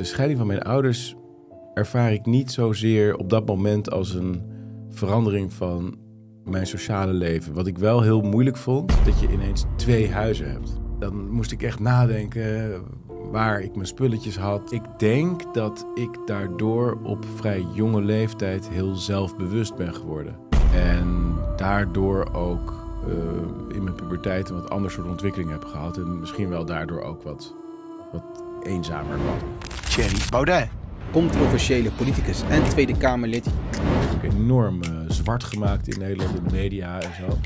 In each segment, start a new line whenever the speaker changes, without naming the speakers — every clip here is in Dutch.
de scheiding van mijn ouders ervaar ik niet zozeer op dat moment als een verandering van mijn sociale leven. Wat ik wel heel moeilijk vond, dat je ineens twee huizen hebt. Dan moest ik echt nadenken waar ik mijn spulletjes had. Ik denk dat ik daardoor op vrij jonge leeftijd heel zelfbewust ben geworden. En daardoor ook eh, in mijn puberteit een wat ander soort ontwikkeling heb gehad. En misschien wel daardoor ook wat, wat eenzamer was. Thierry Baudet. Controversiële politicus en Tweede Kamerlid. Enorm eh, zwart gemaakt in Nederland, in de media en zo.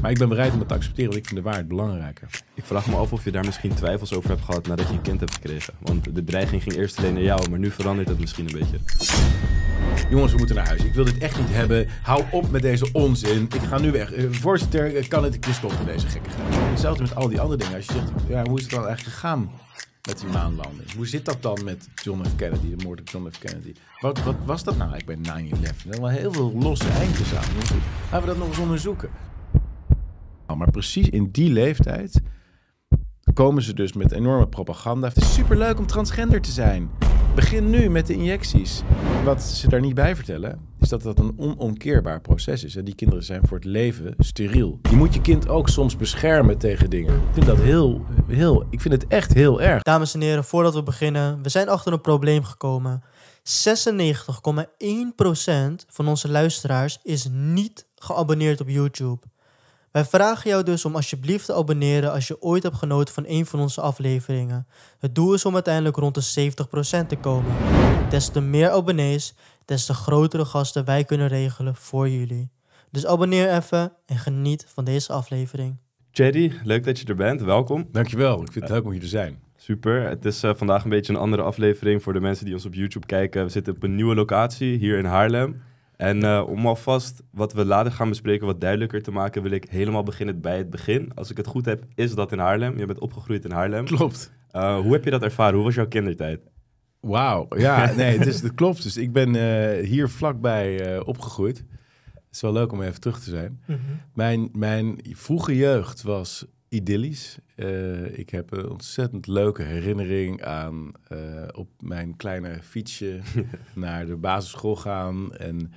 Maar ik ben bereid om het te accepteren, want ik vind de waarheid
belangrijker. Ik vraag me af of je daar misschien twijfels over hebt gehad nadat je een kind hebt gekregen. Want de dreiging ging eerst alleen naar jou, maar nu verandert dat misschien een beetje. Jongens, we moeten naar huis. Ik wil dit echt niet hebben.
Hou op met deze onzin. Ik ga nu weg. Eh, voorzitter, eh, kan het een keer stoppen, deze gekke. Hetzelfde met al die andere dingen. Als je zegt, ja, hoe is het dan eigenlijk gegaan? met die maanlanding. Hoe zit dat dan met John F. Kennedy, de moord op John F. Kennedy? Wat, wat was dat nou Ik ben 9-11? Er zijn wel heel veel losse eindjes aan. Laten we dat nog eens onderzoeken. Nou, maar precies in die leeftijd komen ze dus met enorme propaganda. Het is superleuk om transgender te zijn. Begin nu met de injecties. Wat ze daar niet bij vertellen, is dat dat een onomkeerbaar proces is. En die kinderen zijn voor het leven steriel. Je moet je kind ook soms beschermen tegen dingen. Ik vind dat heel, heel, ik vind het echt heel erg. Dames en heren, voordat we beginnen, we zijn achter
een probleem gekomen. 96,1% van onze luisteraars is niet geabonneerd op YouTube. Wij vragen jou dus om alsjeblieft te abonneren als je ooit hebt genoten van een van onze afleveringen. Het doel is om uiteindelijk rond de 70% te komen. Des te meer abonnees, des te grotere gasten wij kunnen regelen voor jullie. Dus abonneer even en geniet van deze aflevering.
Jerry, leuk dat je er bent. Welkom. Dankjewel. Ik vind het leuk om hier te zijn. Super. Het is eh, vandaag een beetje een andere aflevering voor de mensen die ons op YouTube kijken. We zitten op een nieuwe locatie hier in Haarlem. En eh, om alvast wat we later gaan bespreken wat duidelijker te maken, wil ik helemaal beginnen bij het begin. Als ik het goed heb, is dat in Haarlem. Je bent opgegroeid in Haarlem. Klopt. Eh, hoe heb je dat ervaren? Hoe was jouw kindertijd? Wauw, ja, nee, het is,
dat klopt. Dus ik ben eh, hier vlakbij opgegroeid. Het is wel leuk om even terug te zijn. Mhm. mijn, mijn vroege jeugd was idyllisch. ik heb een ontzettend leuke herinnering aan op mijn kleine fietsje naar de basisschool gaan en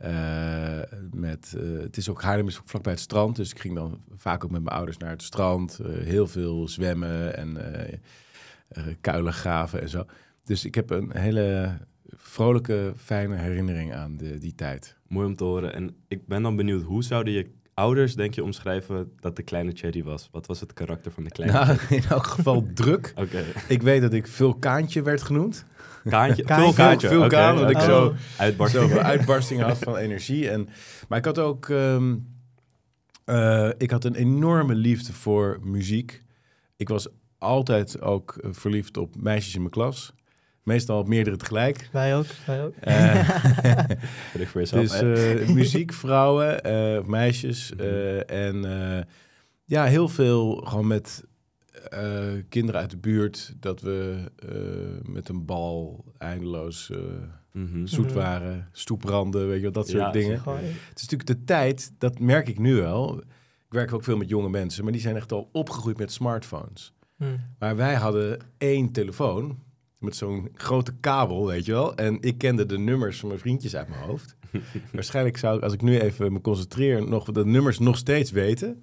eh, met, eh, het is ook, Haarlem is ook vlakbij het strand, dus ik ging dan vaak ook met mijn ouders naar het strand. Eh, heel veel zwemmen en kuilen graven en zo.
Dus ik heb een hele vrolijke, fijne herinnering aan de, die tijd. Mooi om te horen. En ik ben dan benieuwd, hoe zouden je ouders, denk je, omschrijven dat de kleine Cherry was? Wat was het karakter van de kleine nou, In elk geval druk.
Ik weet dat ik Vulkaantje werd genoemd. Kaantje? Vulkaantje. Kaantje. dat ik oh. zo, zo uitbarstingen had van energie. En, maar ik had ook... Ehm, eh, ik had een enorme liefde voor muziek. Ik was altijd ook eh, verliefd op meisjes in mijn klas. Meestal meerdere tegelijk. Wij ook, wij ook. Uh, dus uh, muziek, vrouwen, uh, meisjes mhm. en ja, heel veel gewoon met kinderen uit de buurt dat we met een bal eindeloos mm -hmm. zoet mhm. waren, stoepranden, weet je wel, dat soort dingen. Het is natuurlijk de tijd, dat merk ik nu wel. Ik werk ook veel met jonge mensen, maar die zijn echt al opgegroeid met smartphones. Mhm. Maar wij hadden één telefoon met zo'n grote kabel, weet je wel. En ik kende de nummers van mijn vriendjes uit mijn hoofd. Waarschijnlijk zou ik, als ik nu even me concentreer, nog de nummers nog steeds weten.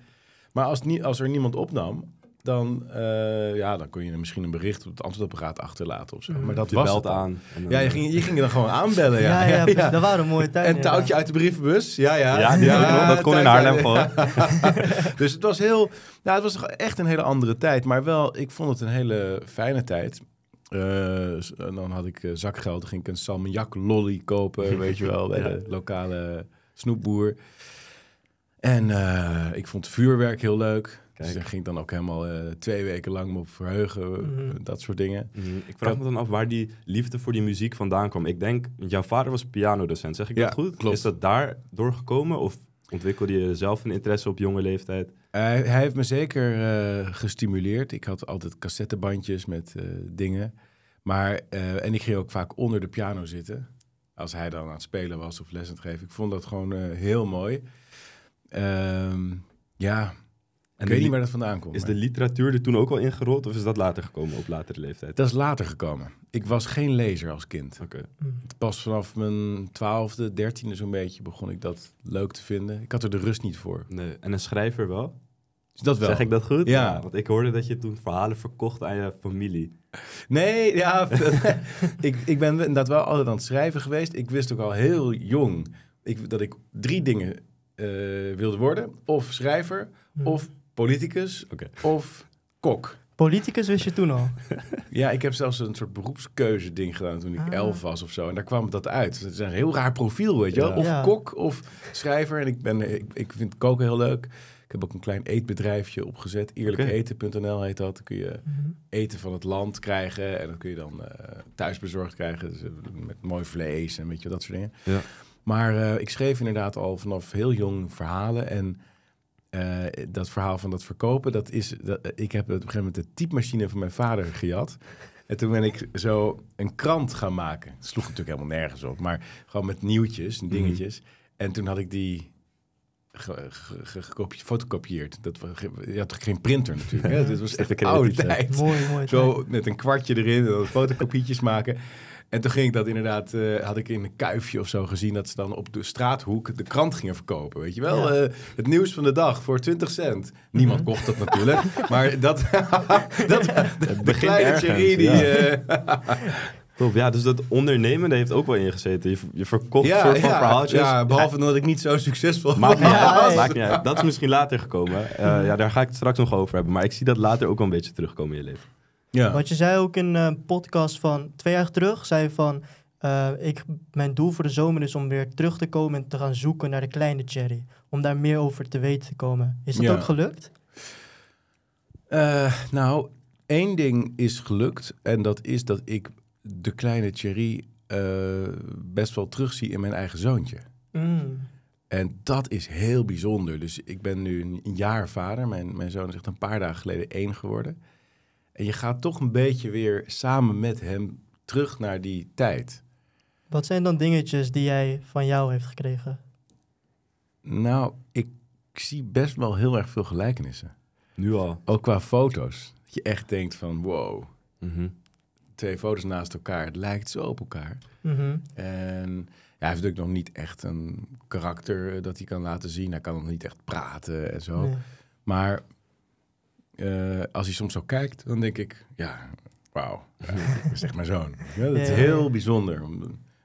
Maar als, als er niemand opnam, dan, uh, ja, dan kon je misschien een bericht op het antwoordapparaat achterlaten of zo. Mm. Maar dat je was het aan. Ja, je ging, je ging dan gewoon aanbellen. Ja, ja, ja, dat waren mooie tijden. En touwtje uit de brievenbus. Ja, ja. ja, ja dat kon in Haarlem gewoon. dus het was heel, nou, het was echt een hele andere tijd. Maar wel, ik vond het een hele fijne tijd. Eh, en dan had ik eh, zakgeld, dan ging ik een salmiak lolly kopen, weet je wel, bij de lokale snoepboer. En eh, ik vond vuurwerk heel leuk. Dus Kijk. Dus daar ging
dan ook helemaal twee weken lang me op verheugen, mhm. dat soort dingen. Mhm. Ik vraag me dan af waar die liefde voor die muziek vandaan kwam. Ik denk, jouw vader was pianodocent, zeg ik ja, dat goed? Klopt. Is dat daar doorgekomen of ontwikkelde je zelf een interesse op jonge leeftijd?
Hij, heeft me zeker eh, gestimuleerd. Ik had altijd cassettebandjes met eh, dingen. Maar, eh, en ik ging ook vaak onder de piano zitten. Als hij dan aan het spelen was of les aan het geven. Ik vond dat
gewoon heel mooi. Ehm, ja, ik weet niet waar dat vandaan komt. Is de literatuur er toen ook al ingerold of is dat later gekomen op latere leeftijd?
Dat is later gekomen. Ik was geen lezer als kind. Oké. Mm. Pas vanaf mijn twaalfde, dertiende zo'n beetje begon ik
dat leuk te vinden. Ik had er de rust niet voor. Nee. En een schrijver wel? Dus dat wel. Zeg ik dat goed? Ja. Want ik hoorde dat je toen verhalen verkocht aan je familie.
Nee, ja. ik, ik ben inderdaad wel altijd aan het schrijven geweest. Ik wist ook al heel jong ik, dat ik drie dingen eh, wilde worden. Of schrijver, hmm. of politicus, of kok.
Politicus wist je toen al?
ja, ik heb zelfs een soort beroepskeuze ding gedaan toen ik ah. elf was of zo. En daar kwam dat uit. Het is een heel raar profiel, weet je wel. Of kok, of schrijver. En ik, ben, ik, ik vind koken heel leuk. Ik heb ook een klein eetbedrijfje opgezet. Eerlijketen.nl eten.nl heet dat. Dan kun je mhm. eten van het land krijgen. En dat kun je dan uh, thuisbezorgd krijgen. Dus, eh, met mooi vlees en weet je, dat soort dingen. Ja. Maar eh, ik schreef inderdaad al vanaf heel jong verhalen. En dat verhaal van dat verkopen, dat is. Dat, ik heb op een gegeven moment de typemachine van mijn vader gejat. En toen ben ik zo een krant gaan maken. Dat sloeg natuurlijk helemaal nergens op, maar gewoon met nieuwtjes en mhm. dingetjes. En toen had ik die gefotocopieerd. Dat, je had geen printer natuurlijk. Hè? Dit was echt een oude tijd. Zo met een kwartje erin, fotocopietjes maken. En toen ging ik dat inderdaad, eh, had ik in een kuifje of zo gezien dat ze dan op de straathoek de krant gingen verkopen. Weet je wel, eh, het nieuws van de dag voor 20 cent. Niemand mhm. kocht dat natuurlijk, maar
dat,
dat, dat de kleine die. Eh,
Top, ja, dus dat ondernemen heeft ook wel ingezeten. Je, je verkocht ja, soort van ja, verhaaltjes. Ja, behalve dat ik niet zo succesvol maak. was. Ja, niet uit. Dat is misschien later gekomen. Eh, ja, daar ga ik het straks nog over hebben. Maar ik zie dat later ook wel een beetje terugkomen in je leven. Ja. Want
je zei ook in een eh, podcast van twee jaar terug, zei van... Eh, ik, mijn doel voor de zomer is om weer terug te komen en te gaan zoeken naar de kleine Cherry. Om daar meer over te weten te komen. Is dat ook gelukt?
nou, één ding is gelukt. En dat is dat ik de kleine Thierry eh, best wel terugzie in mijn eigen zoontje. Mm. En dat is heel bijzonder. Dus ik ben nu een jaar vader. Mijn, mijn zoon is echt een paar dagen geleden één geworden. En je gaat toch een beetje weer samen met hem terug naar die tijd.
Wat zijn dan dingetjes die jij van jou heeft gekregen?
Nou, ik zie best wel heel erg veel gelijkenissen. Nu al? Ook qua foto's. Dat je echt denkt van wow. Mm twee foto's naast elkaar. Het lijkt zo op elkaar. Mhm. En ja, hij heeft natuurlijk nog niet echt een karakter eh, dat hij kan laten zien. Hij kan nog niet echt praten en zo. Maar eh, als hij soms zo kijkt, dan denk ik, ja, wauw, zeg dat is echt mijn zoon. Ja, dat is heel bijzonder.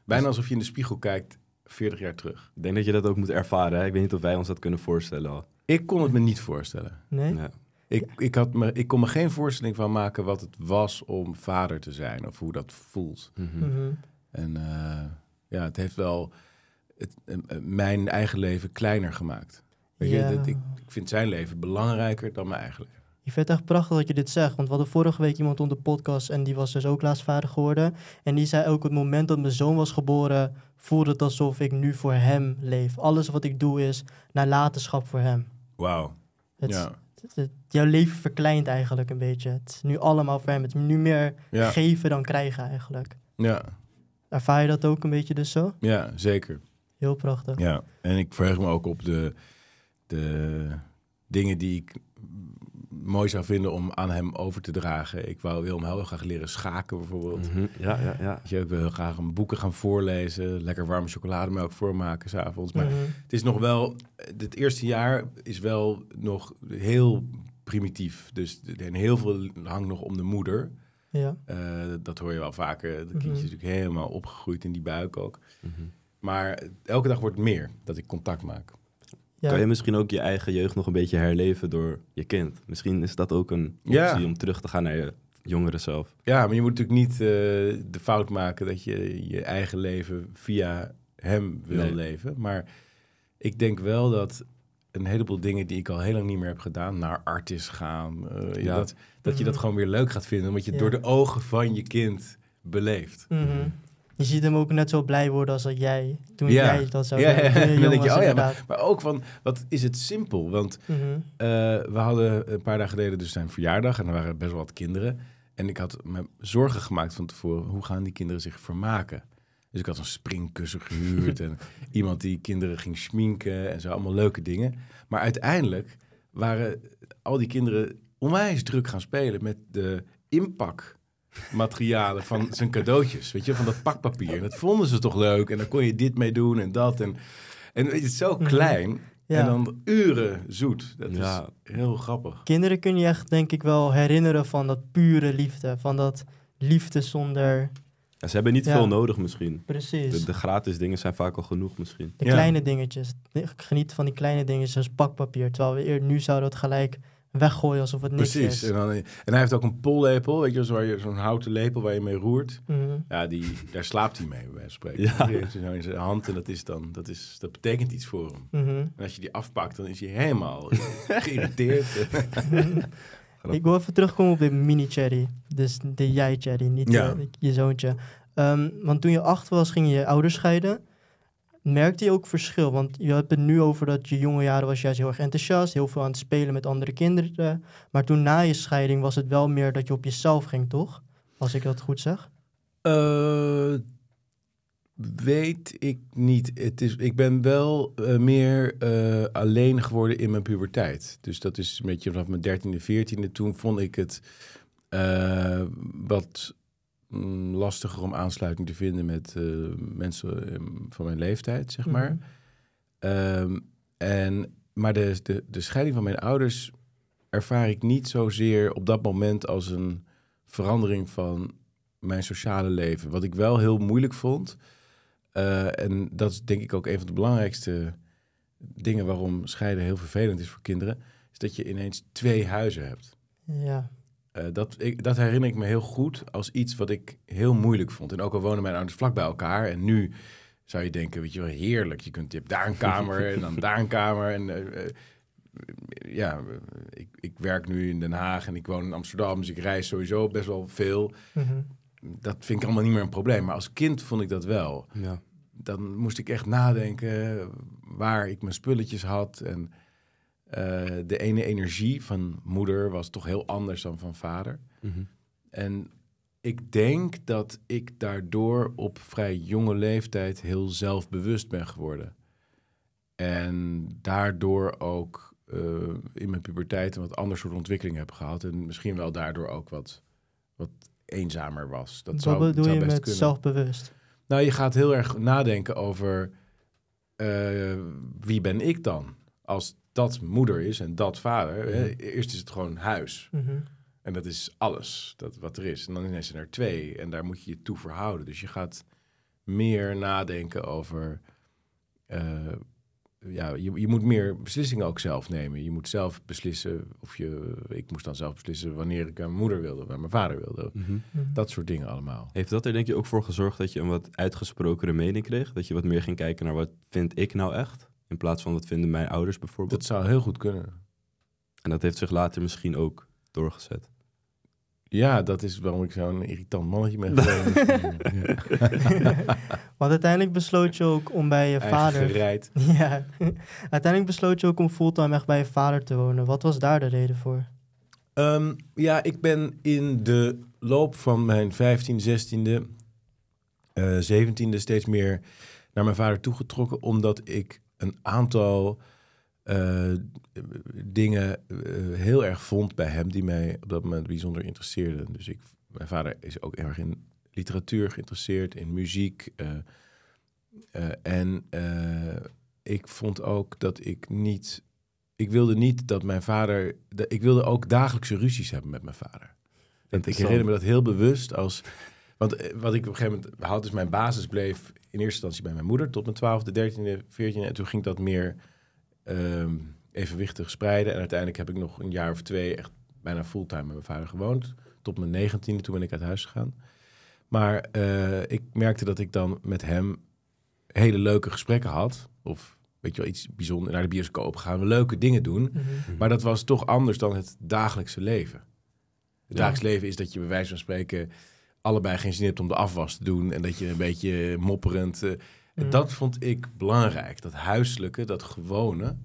Bijna alsof je in de spiegel kijkt 40 jaar terug. Ik denk dat je dat ook moet ervaren. Ik weet niet of wij ons dat kunnen voorstellen al. Ik kon het me niet voorstellen. Nee? nee. Ik,
ik, had me, ik kon me geen voorstelling van maken wat het was om vader te zijn of hoe dat voelt. Mhm. Mhm. En eh, ja, het heeft wel het, eh, eh, mijn eigen leven kleiner gemaakt. Weet je, dat, ik, ik, vind zijn leven belangrijker dan mijn eigen leven.
vindt het echt prachtig dat je dit zegt. Want we hadden vorige week iemand op de podcast en die was dus ook laatst vader geworden. En die zei ook het moment dat mijn zoon was geboren, voelde het alsof ik nu voor hem leef. Alles wat ik doe is nalatenschap voor hem. Wauw. Ja jouw leven verkleint eigenlijk een beetje. Het is nu allemaal voor met nu meer geven dan krijgen eigenlijk. Ja. Ervaar je dat ook een beetje dus zo?
Ja, zeker. Heel prachtig. Ja, en ik verheug me ook op de, de dingen die ik mooi zou vinden om aan hem over te dragen. Ik wou Wilm heel graag leren schaken bijvoorbeeld. Mhm. Ja, ja, ja. ik wil heel graag hem boeken gaan voorlezen. Lekker warme chocolademelk voormaken s'avonds. Maar mm -hmm. het is nog wel... Het eerste jaar is wel nog heel primitief. Dus en heel veel hangt nog om de moeder. Ja. Eh, dat hoor je wel vaker. De kindje is mhm.
natuurlijk helemaal opgegroeid in die buik ook. Mhm. Maar elke dag wordt meer dat ik contact maak. Ja. Kan je misschien ook je eigen jeugd nog een beetje herleven door je kind? Misschien is dat ook een optie ja. om terug te gaan naar je jongere zelf.
Ja, maar je moet natuurlijk niet eh, de fout maken dat je je eigen leven via hem wil leven. Maar ik denk wel dat een heleboel dingen die ik al heel lang niet meer heb gedaan, naar artis gaan, eh, ja. dat, dat je dat mhm. gewoon weer leuk gaat vinden, omdat je door de ogen van je kind beleeft.
Mhm. Mhm. Je ziet hem ook net zo blij worden als dat jij toen jij dat zou ja, Ja,
dat oh ja, maar, ook van, wat is het simpel? Want mhm. eh, we hadden een paar dagen geleden dus zijn verjaardag en er waren best wel wat kinderen. En ik had me zorgen gemaakt van tevoren, hoe gaan die kinderen zich vermaken? Dus ik had een springkussen gehuurd en iemand die kinderen ging schminken en zo, allemaal leuke dingen. Maar uiteindelijk waren al die kinderen onwijs druk gaan spelen met de impact materialen van zijn cadeautjes. Weet je, van dat pakpapier. En dat vonden ze toch leuk. En dan kon je dit mee doen en dat. En, en weet je, het is zo mhm. klein. En dan uren zoet. Dat ja. is heel grappig.
Kinderen kun je echt, denk ik, wel herinneren van dat pure liefde. Van dat liefde zonder...
Ja, ze hebben niet veel nodig misschien. Precies. De, gratis dingen zijn vaak al genoeg misschien. De kleine
dingetjes. Geniet van die kleine dingetjes als pakpapier. Terwijl we eerder nu zouden het gelijk weggooien alsof het
niks Precies. is.
Precies. En, hij heeft ook een pollepel, weet je, zo'n houten lepel waar je mee roert. Mhm. Ja, die, daar slaapt hij mee, bij wijze van spreken. Ja. Nou in zijn hand en dat, is dan, dat, is, dat betekent iets voor hem. Mhm. En als je die afpakt, dan is hij helemaal geïrriteerd.
ik wil even terugkomen op de mini-cherry. Dus de jij-cherry, niet je, zoontje. Um, want toen je acht was, gingen je ouders scheiden. Merkte je ook verschil? Want je hebt het nu over dat je jonge jaren was juist heel erg enthousiast, heel veel aan het spelen met andere kinderen. Maar toen na je scheiding was het wel meer dat je op jezelf ging, toch? Als ik dat goed zeg.
Eh, weet ik niet. Het is, ik ben wel eh, meer eh, alleen geworden in mijn puberteit. Dus dat is een beetje vanaf mijn dertiende, veertiende. Toen vond ik het wat Mm, lastiger om aansluiting te vinden met eh, mensen ehm, van mijn leeftijd, zeg maar. Mhm. Ehm, en, maar de, de, de scheiding van mijn ouders ervaar ik niet zozeer op dat moment als een verandering van mijn sociale leven. Wat ik wel heel moeilijk vond. Eh, en dat is denk ik ook een van de belangrijkste dingen waarom scheiden heel vervelend is voor kinderen. Is dat je ineens twee huizen hebt. Ja. Eh, dat, ik, dat herinner ik me heel goed als iets wat ik heel moeilijk vond. En ook al wonen mijn ouders vlak bij elkaar. En nu zou je denken, weet je wel, heerlijk. Je, kunt, je hebt daar een kamer en dan daar een kamer. En eh, eh, ja, ik, ik, werk nu in Den Haag en ik woon in Amsterdam, dus ik reis sowieso best wel veel. Mhm. Dat vind ik allemaal niet meer een probleem. Maar als kind vond ik dat wel. Ja. Dan moest ik echt nadenken waar ik mijn spulletjes had en eh, de ene energie van moeder was toch heel anders dan van vader. Mhm. En ik denk dat ik daardoor op vrij jonge leeftijd heel zelfbewust ben geworden. En daardoor ook eh, in mijn puberteit een wat ander soort ontwikkeling heb gehad. En misschien wel daardoor ook wat, wat eenzamer was. Dat wat zou, bedoel zou je met kunnen. zelfbewust? Nou, je gaat heel erg nadenken over eh, wie ben ik dan? Als dat moeder is en dat vader. Mhm. Eerst is het gewoon huis. Mhm. En dat is alles dat, wat er is. En dan ineens zijn er twee en daar moet je je toe verhouden. Dus je gaat meer nadenken over. Eh, ja, je, je moet meer beslissingen ook zelf nemen. Je moet zelf beslissen of je. Ik moest dan zelf beslissen wanneer ik mijn moeder wilde, waar mijn vader wilde. Mhm. Dat
soort dingen allemaal. Heeft dat er denk je ook voor gezorgd dat je een wat uitgesprokere mening kreeg? Dat je wat meer ging kijken naar wat vind ik nou echt? In plaats van wat vinden mijn ouders bijvoorbeeld. Dat zou heel goed kunnen. En dat heeft zich later misschien ook doorgezet. Ja, dat is waarom ik zo'n irritant mannetje ben
geworden.
Want uiteindelijk besloot je ook om bij je vader... Ja. Uiteindelijk besloot je ook om fulltime echt bij je vader te wonen. Wat was daar de reden voor?
Ehm, ja, ik ben in de loop van mijn 15, 16e, 17e steeds meer naar mijn vader toegetrokken. Omdat ik een aantal eh, dingen eh, heel erg vond bij hem die mij op dat moment bijzonder interesseerden. Dus ik, mijn vader is ook erg in literatuur geïnteresseerd, in muziek. Eh, en ik vond ook dat ik niet. Ik wilde niet dat mijn vader. Dat, ik wilde ook dagelijkse ruzies hebben met mijn vader. En ik herinner me dat heel bewust als want eh, wat ik op een gegeven moment had is mijn basis bleef in eerste instantie bij mijn moeder tot mijn twaalfde, dertiende, veertiende. En toen ging dat meer ehm, evenwichtig spreiden. En uiteindelijk heb ik nog een jaar of twee echt bijna fulltime met mijn vader gewoond. Tot mijn negentiende, toen ben ik uit huis gegaan. Maar eh, ik merkte dat ik dan met hem hele leuke gesprekken had. Of weet je wel, iets bijzonders. Naar de bioscoop gaan we leuke dingen doen. Mhm. Mhm. Maar dat was toch anders dan het dagelijkse leven. Het ja. dagelijks leven is dat je bij wijze van spreken allebei geen om de afwas te doen en dat je een beetje mopperend. Eh, mm. Dat vond ik belangrijk. Dat huiselijke, dat gewone.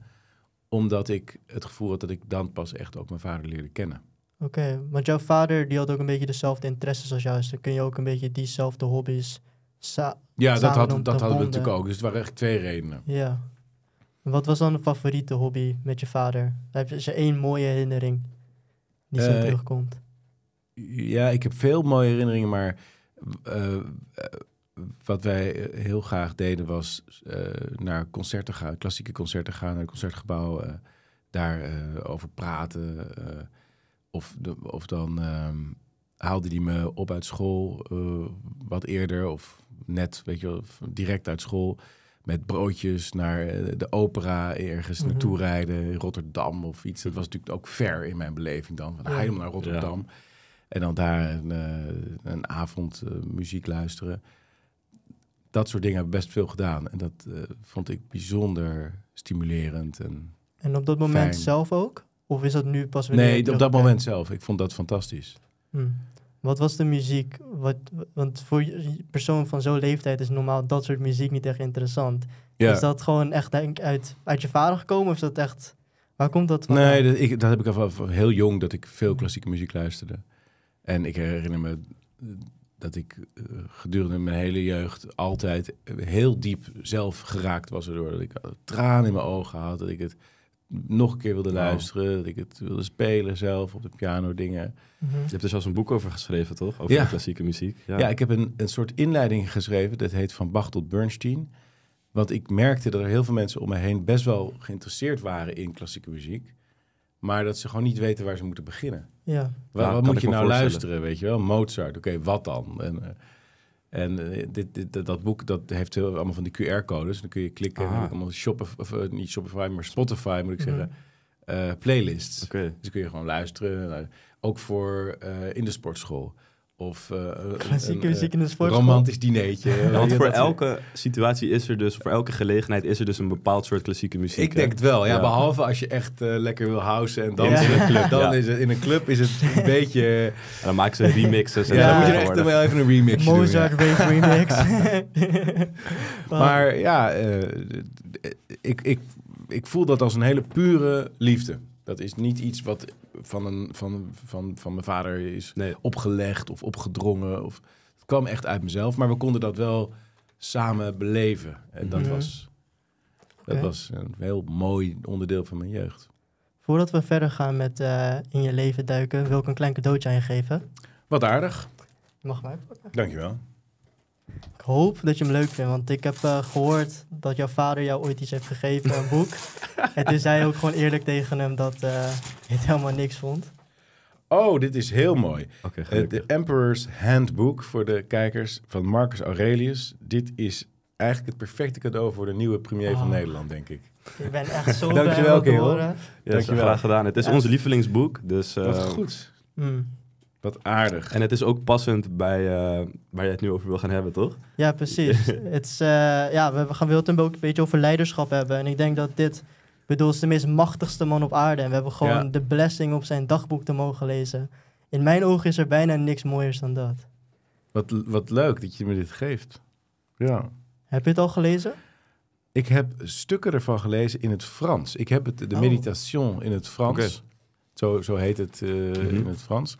Omdat ik het gevoel had dat ik dan pas echt ook mijn vader leerde kennen.
Oké, want jouw vader die had ook een beetje dezelfde interesses als jou. Dus dan kun je ook een beetje diezelfde hobby's Ja, dat, dat hadden we natuurlijk ook.
Dus het waren echt twee redenen.
Ja. wat was dan een favoriete hobby met je vader? Heb je één mooie herinnering
die zo uh, terugkomt?
Ja, ik heb veel mooie herinneringen, maar eh, eh, wat wij heel graag deden was eh, naar concerten gaan, klassieke concerten gaan, naar het concertgebouw, uh, daarover over praten. of, de, of dan ehm, haalde die me op uit school wat eerder of net, weet je wel, direct uit school. Met broodjes naar de opera ergens mhm. naartoe rijden, in Rotterdam of iets. Dat was natuurlijk ook ver in mijn beleving dan. Van ja. Helemaal naar Rotterdam. En dan daar een, eh, een avond eh, muziek luisteren. Dat soort dingen hebben we best veel gedaan. En dat eh, vond ik bijzonder stimulerend. En, en op dat moment zelf
ook? Of is dat nu pas weer? Nee, op dat moment
zelf. Ik vond dat fantastisch.
Hmm. Wat was de muziek? Wat, want voor een persoon van zo'n leeftijd is normaal dat soort muziek niet echt interessant. Is dat gewoon echt denk, uit, uit je vader gekomen? Of is dat echt...
Waar komt dat van? Nee, dat, ik, dat heb ik al heel jong dat ik veel hmm. klassieke muziek luisterde. En ik herinner me dat ik eh, gedurende mijn hele jeugd altijd heel diep zelf geraakt was erdoor. Dat ik tranen in mijn ogen had, dat ik het nog een keer wilde luisteren, dat ik het wilde spelen zelf op de
piano dingen. Mhm. Je hebt er zelfs een boek over geschreven, toch? Over klassieke muziek. Ja. ja, ik
heb een, een soort inleiding geschreven, dat heet Van Bach tot Bernstein. Want ik merkte dat er heel veel mensen om me heen best wel geïnteresseerd waren in klassieke muziek. Maar dat ze gewoon niet weten waar ze moeten beginnen. Ja. Waar, wat moet je nou luisteren, weet je wel? Mozart, oké, wat dan? En, eh, en eh, dit, dit, dat boek dat heeft heel, allemaal van die QR-codes. Dan kun je klikken en ah. allemaal shoppen, of, eh, niet Shopify, maar Spotify moet ik mhm. zeggen. playlists. Okay. Dus kun je gewoon luisteren.
Ook voor in de sportschool. Of uh, een, een, eh, romantisch dinertje. Want voor elke situatie is er dus, voor elke gelegenheid is er dus een bepaald soort klassieke muziek. Ik denk het wel, ja, Behalve
als je echt eh, lekker wil housen en dansen in een club. Dan is het, in een club is het een
beetje... dan maken ze remixes. En ja, dan moet je echt wel even een remix doen. Mozart remix. maar
ja, ik, ik, ik voel dat als een hele pure liefde. Dat is niet iets wat van, een, van, van, van mijn vader is opgelegd of opgedrongen. Of, het kwam echt uit mezelf, maar we konden dat wel samen beleven. En dat, mhm. was, dat was een heel mooi onderdeel van mijn jeugd.
Voordat we verder gaan met eh, in je leven duiken, wil ik een klein cadeautje aan je geven. Wat aardig. mag mij
pakken. Dankjewel
hoop dat je hem leuk vindt, want ik heb eh, gehoord dat jouw vader jou ooit iets heeft gegeven, een boek. en toen zei hij ook gewoon eerlijk tegen hem dat uh, eh, het helemaal niks vond.
Oh, dit is heel mooi. Eh, de the Emperor's Handbook voor de kijkers van Marcus Aurelius. Dit is eigenlijk het perfecte cadeau voor de nieuwe premier van ah. Nederland, denk ik. Ik ben echt zo Dankjewel, blij je Ja, graag gedaan. Het is ja. ons lievelingsboek, dus... dat is
goed. Mm. Wat aardig. En het is ook passend bij eh, waar je het nu over wil gaan hebben, toch? Ja, precies.
het eh, ja, we gaan het ook een beetje over leiderschap hebben. En ik denk dat dit, bedoel, is de meest machtigste man op aarde. En we hebben gewoon de blessing op zijn dagboek te mogen lezen. In mijn ogen is er bijna niks mooiers dan dat.
Wat, wat leuk dat je me dit geeft. Ja.
Heb je het al gelezen?
Ik heb stukken ervan gelezen in het Frans. Ik heb het, de oh. meditation in het Frans. Zo, zo heet het eh, mhm. in het Frans.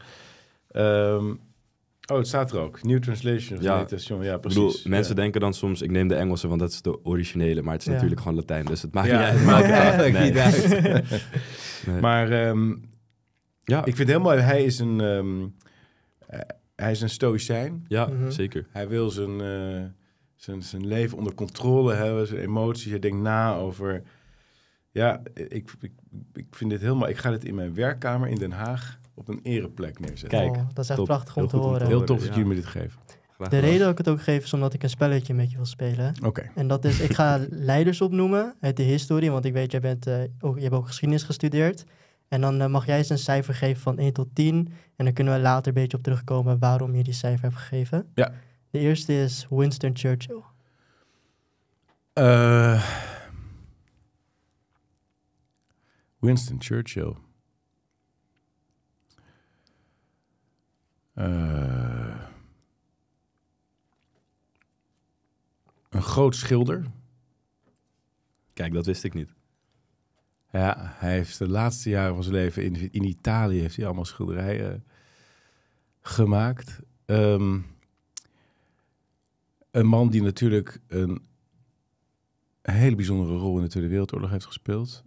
Ehm, oh, het staat er ook. New translation of ja, Ja, precies. mensen
denken dan soms, ik neem de Engelse, want dat is de originele. Maar het is natuurlijk gewoon Latijn, dus het maakt niet uit. niet uit. Maar ehm, ja. ik vind
helemaal, hij is een, ehm, eh, hij is een stoïcijn. Ja, mhm. zeker. Hij wil zijn, eh, zijn, zijn leven onder controle hebben, zijn emoties. Hij denkt na over... Ja, ik, ik, ik vind dit helemaal... Ik ga dit in mijn werkkamer in Den Haag op een ereplek neerzetten. Kijk, oh, dat is echt prachtig om te, horen. Heel tof dat jullie me dit geven. Graag de reden
dat ik het ook geef is omdat ik een spelletje met je wil spelen. Oké. En dat is, ik ga leiders opnoemen uit de historie, want ik weet, jij bent, eh, ook, je hebt ook geschiedenis gestudeerd. En dan eh, mag jij eens een cijfer geven van 1 tot 10. En dan kunnen we later een beetje op terugkomen waarom je die cijfer hebt gegeven. Ja. De eerste is Winston Churchill.
Uh, Winston Churchill.
Eh, een groot schilder. Kijk, dat wist ik niet.
Ja, hij heeft de laatste jaren van zijn leven in, in Italië heeft hij allemaal schilderijen eh, gemaakt. Ehm, een man die natuurlijk een hele bijzondere rol in de Tweede Wereldoorlog heeft gespeeld.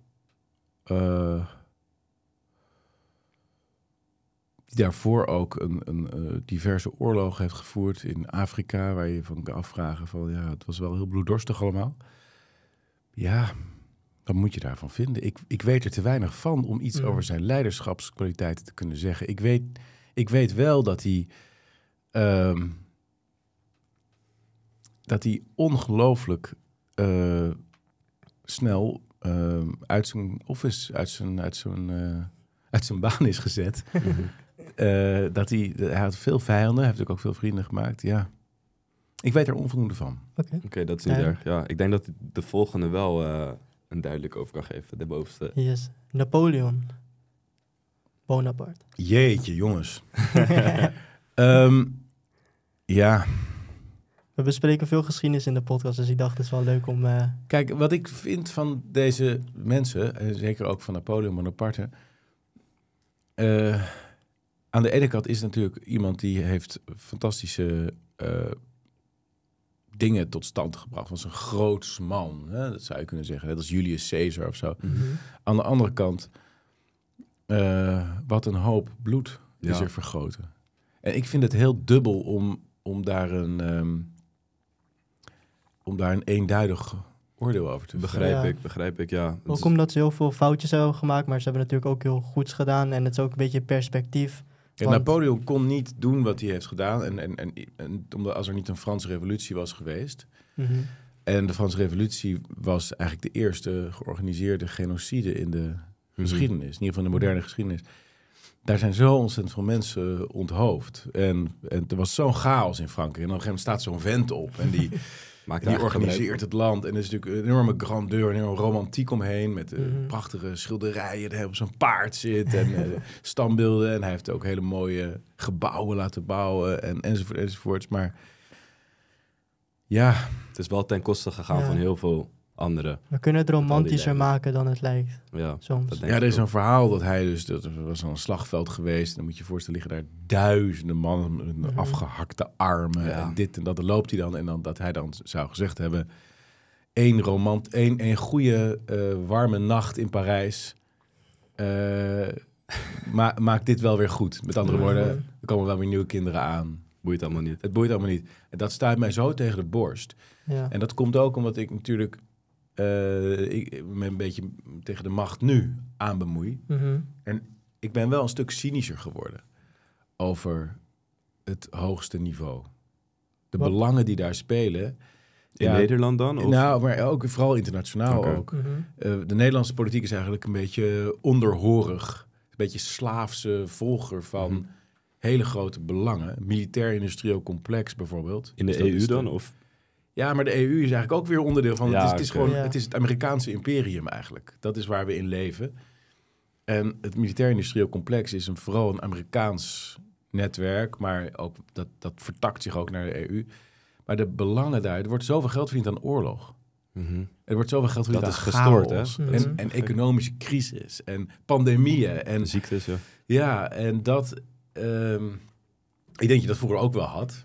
Uh, daarvoor ook een, een eh, diverse oorlog heeft gevoerd in Afrika, waar je van kan afvragen van ja, het was wel heel bloeddorstig allemaal. Ja, wat moet je daarvan vinden? Ik, ik weet er te weinig van om iets mm. over zijn leiderschapskwaliteiten te kunnen zeggen. Ik weet, ik weet wel dat hij, ehm, dat hij ongelooflijk eh, snel ehm, uit zijn office, uit zijn, uit zijn, eh, uit zijn baan is gezet. Mhm. Eh, dat hij, hij had veel vijanden, heeft ook, veel vrienden gemaakt. Ja. Ik weet er onvoldoende van. Oké,
dat is niet Ja, ik denk dat de volgende wel eh, een duidelijk over kan geven, de bovenste. Yes.
Napoleon. Bonaparte.
Jeetje, jongens. Ehm, ja.
We bespreken veel geschiedenis in de podcast, dus ik dacht het is wel leuk om... Eh,
Kijk, wat ik vind van deze mensen, zeker ook van Napoleon Bonaparte... Uh, aan de ene kant is natuurlijk iemand die heeft fantastische eh, dingen tot stand gebracht. Was een groots man, hè? dat zou je kunnen zeggen. Net als Julius Caesar of zo. Mhm. Aan de andere kant, eh, wat een hoop bloed is er vergoten. En ik vind het heel dubbel om, om daar een... Ehm, om daar een eenduidig oordeel over te Begrijp ik, begrijp ik, ja. Ook
omdat ze heel veel foutjes hebben gemaakt, maar ze hebben natuurlijk ook heel goeds gedaan. En het is ook een beetje perspectief.
Napoleon kon niet doen wat hij heeft gedaan. En, en, en, omdat als er niet een Franse revolutie was geweest. Mhm. En de Franse revolutie was eigenlijk de eerste georganiseerde genocide in de mhm. geschiedenis. In ieder geval in de moderne geschiedenis. Daar zijn zo ontzettend veel mensen onthoofd. En, en er was zo'n chaos in Frankrijk. En op een gegeven moment staat zo'n vent op. En die, die organiseert het land. En is natuurlijk een enorme grandeur, En enorme romantiek omheen. Met eh, mhm. prachtige schilderijen. Hij op zijn paard zit. En eh, standbeelden. En hij heeft ook hele mooie gebouwen laten bouwen. En, enzovoort, enzovoorts. Maar
ja. Het is wel ten koste gegaan van heel veel andere. We kunnen het romantischer maken dan het lijkt. Ja, soms. Ja, er is een verhaal dat hij dus, dat was een slagveld geweest.
dan moet je je voorstellen, liggen daar duizenden mannen met mhm. afgehakte armen en dit en dat. Dan loopt hij dan en dan dat hij dan zou gezegd hebben, één romant, één, één goede eh, warme nacht in Parijs. Eh, maakt dit wel weer goed. Met andere mhm. woorden, er komen wel weer nieuwe kinderen aan. Boeit allemaal niet. Het boeit allemaal niet. En dat staat mij zo tegen de borst. Ja. En dat komt ook omdat ik natuurlijk uh, ik ben een beetje tegen de macht nu aan bemoei. Mhm. En ik ben wel een stuk cynischer geworden over het hoogste niveau. De belangen die daar spelen. In Nederland dan? Of? Nou, maar ook vooral internationaal ook. Mhm. Eh, de Nederlandse politiek is eigenlijk een beetje onderhorig. Een beetje slaafse volger van mhm. hele grote belangen. Militair-industrieel complex bijvoorbeeld. In de dus EU dan? Of? Ja, maar de EU is eigenlijk ook weer onderdeel van. het, is, het is gewoon het, is het Amerikaanse imperium eigenlijk. Dat is waar we in leven. En het militair-industrieel complex is een, vooral een Amerikaans netwerk, maar ook, dat, dat vertakt zich ook naar de EU. Maar de belangen daar, er wordt zoveel geld verdiend aan oorlog. Mhm. Er wordt zoveel geld verdiend dat aan is gestoord, chaos. hè? Mhm. Mhm. en, economische crisis en pandemieën en ziektes. Ja. ja, en dat. Ehm, ik denk je dat vroeger ook wel had.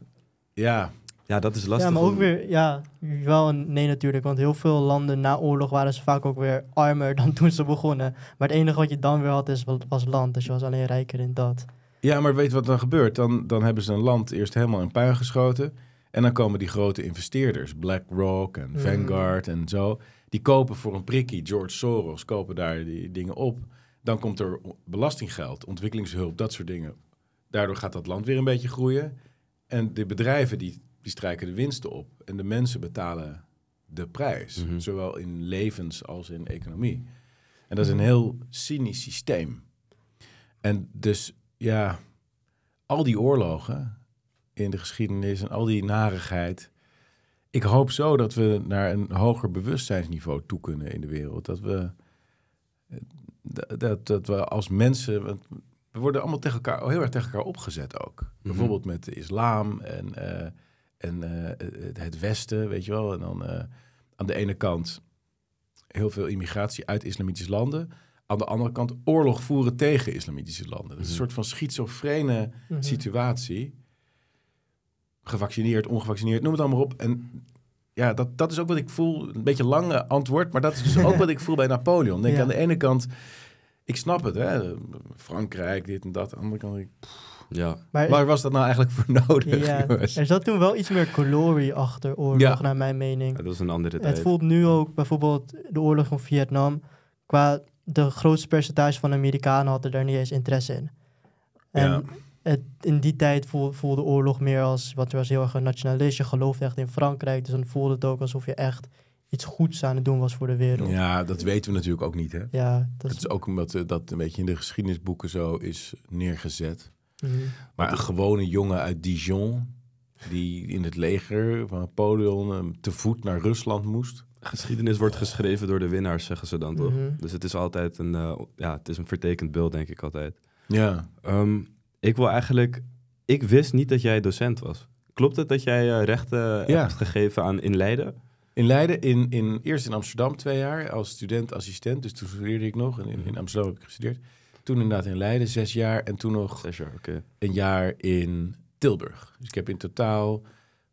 Ja, ja, dat is lastig. Ja, maar ook
weer, ja, wel een nee natuurlijk. Want heel veel landen na oorlog waren ze vaak ook weer armer dan toen ze begonnen. Maar het enige wat je dan weer had is, was land. Dus je was alleen rijker in dat.
Ja, maar weet wat dan gebeurt? Dan, dan hebben ze een land eerst helemaal in puin geschoten. En dan komen die grote investeerders, BlackRock en mhm. Vanguard en zo. Die kopen voor een prikkie, George Soros, kopen daar die dingen op. Dan komt er belastinggeld, ontwikkelingshulp, dat soort dingen. Daardoor gaat dat land weer een beetje groeien. En de bedrijven die die strijken de winsten op. En de mensen betalen de prijs, mhm. zowel in levens als in economie. En dat is een heel cynisch systeem. En dus ja, al die oorlogen in de geschiedenis en al die narigheid. Ik hoop zo dat we naar een hoger bewustzijnsniveau toe kunnen in de wereld. Dat we, eh, dat, dat we als mensen. Want we worden allemaal tegen elkaar, heel erg tegen elkaar opgezet ook. Mhm. Bijvoorbeeld met de islam en. Eh, en eh, het Westen, weet je wel. En dan eh, aan de ene kant heel veel immigratie uit islamitische landen. Aan de andere kant oorlog voeren tegen islamitische landen. Dat is een mhm. soort van schizofrene mhm. situatie. Gevaccineerd, ongevaccineerd, noem het allemaal op. En ja, dat, dat is ook wat ik voel. Een beetje lange antwoord, maar dat is dus ook wat ik voel bij Napoleon. Denk aan de ene kant, ik snap het, hè? Frankrijk, dit en dat. Aan de andere kant, ik, ja. Maar, was dat nou eigenlijk voor nodig? Ja, er zat toen wel iets meer calorie
achter oorlog, naar mijn mening. dat was een andere tijd. Het voelt nu ook bijvoorbeeld de oorlog van Vietnam. Qua de grootste percentage van de Amerikanen hadden daar niet eens interesse in. En het, in die tijd voelde oorlog meer als, wat er was heel erg een nationalist. Je geloofde echt in Frankrijk, dus dan voelde het ook alsof je echt iets goeds aan het doen was voor de wereld.
Ja, dat weten we natuurlijk ook niet, hè? Ja, dat, is ook omdat eh, dat een beetje in de geschiedenisboeken zo is neergezet. Mhm. Maar een gewone jongen uit Dijon, die in het leger van
Napoleon ehm, te voet naar Rusland moest. Geschiedenis wordt geschreven door de winnaars, zeggen ze dan toch? Mhm. Dus het is altijd een, eh, ja, het is een vertekend beeld, denk ik altijd. Ja. Ehm, ik wil eigenlijk, ik wist niet dat jij docent was. Klopt het dat jij eh, rechten eh, hebt gegeven aan in Leiden? In Leiden, in, in, eerst in Amsterdam twee jaar als student-assistent.
Dus toen studeerde ik nog. En in Amsterdam heb ik gestudeerd. Toen inderdaad in Leiden zes jaar en toen nog
een jaar in Tilburg. Dus ik heb in totaal,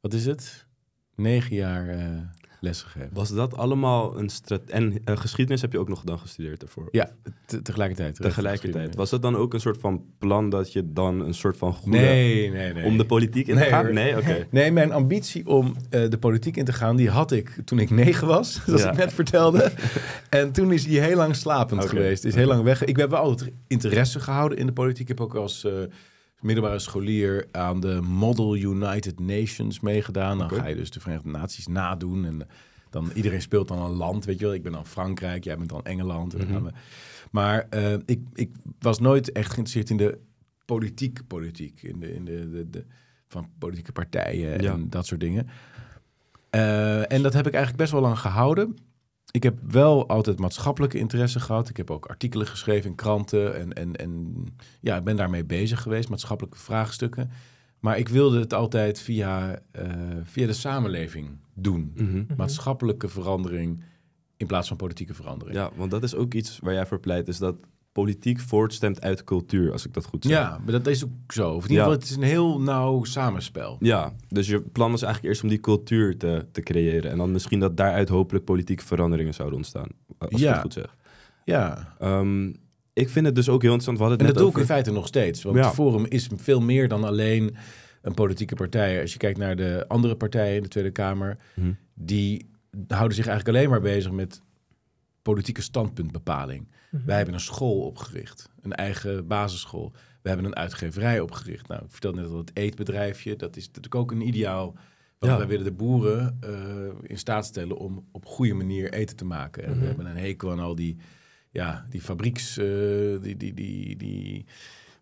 wat is het? Negen jaar. Eh, lessen Was dat allemaal een strategie? En eh, geschiedenis heb je ook nog dan gestudeerd daarvoor? Ja, tegelijkertijd. Tegelijkertijd. Was dat dan ook een soort van plan dat je dan een soort van goede... Nee, nee, nee. Om de politiek in te gaan? Hoor. Nee, oké.
Nee, mijn ambitie om eh, de politiek in te gaan, die had ik toen ik negen was. Dat ik net vertelde. en toen is die heel lang slapend geweest. Is heel lang weg. Ik heb wel altijd interesse gehouden in de politiek. Ik heb ook als... Uh, middelbare scholier aan de Model United Nations meegedaan. Dan ga je dus de Verenigde Naties nadoen. En eh, dan iedereen speelt dan een land, weet je wel. Ik ben dan Frankrijk, jij bent dan Engeland. Mhm. Maar eh, ik, ik was nooit echt geïnteresseerd in de politiek politiek. In de, in de, de, van politieke partijen en dat soort dingen. Eh, en dat heb ik eigenlijk best wel lang gehouden ik heb wel altijd maatschappelijke interesse gehad. Ik heb ook artikelen geschreven in kranten en, en, en ja, ik ben daarmee bezig geweest, maatschappelijke vraagstukken. Maar ik wilde het altijd via, eh, via de samenleving doen. Mhm. Mhm. Maatschappelijke verandering in plaats van politieke verandering.
Ja, want dat is ook iets waar jij voor pleit, is dat politiek voortstemt uit cultuur, als ik dat goed zeg. Ja, maar dat is ook zo. Of in ieder geval, het
is een heel nauw samenspel.
Ja, dus je plan was eigenlijk eerst om die cultuur te, te creëren. En dan misschien dat daaruit hopelijk politieke veranderingen zouden ontstaan. Als ja. ik dat goed zeg. Ja. Ehm, ik vind het dus ook heel interessant. wat het en net dat over... ik in feite nog steeds. Want het
Forum is veel meer dan alleen een politieke partij. Als je kijkt naar de andere partijen in de Tweede Kamer... Mhm. die houden zich eigenlijk alleen maar bezig met politieke standpuntbepaling. Mhm. Wij hebben een school opgericht, een eigen basisschool. We hebben een uitgeverij opgericht. Nou, ik vertelde net al het eetbedrijfje. Dat is natuurlijk ook een ideaal. Want wij willen de boeren eh, in staat stellen om op goede manier eten te maken. En we mhm. hebben een hekel aan al die, ja, die fabrieks, eh, die, die, die, die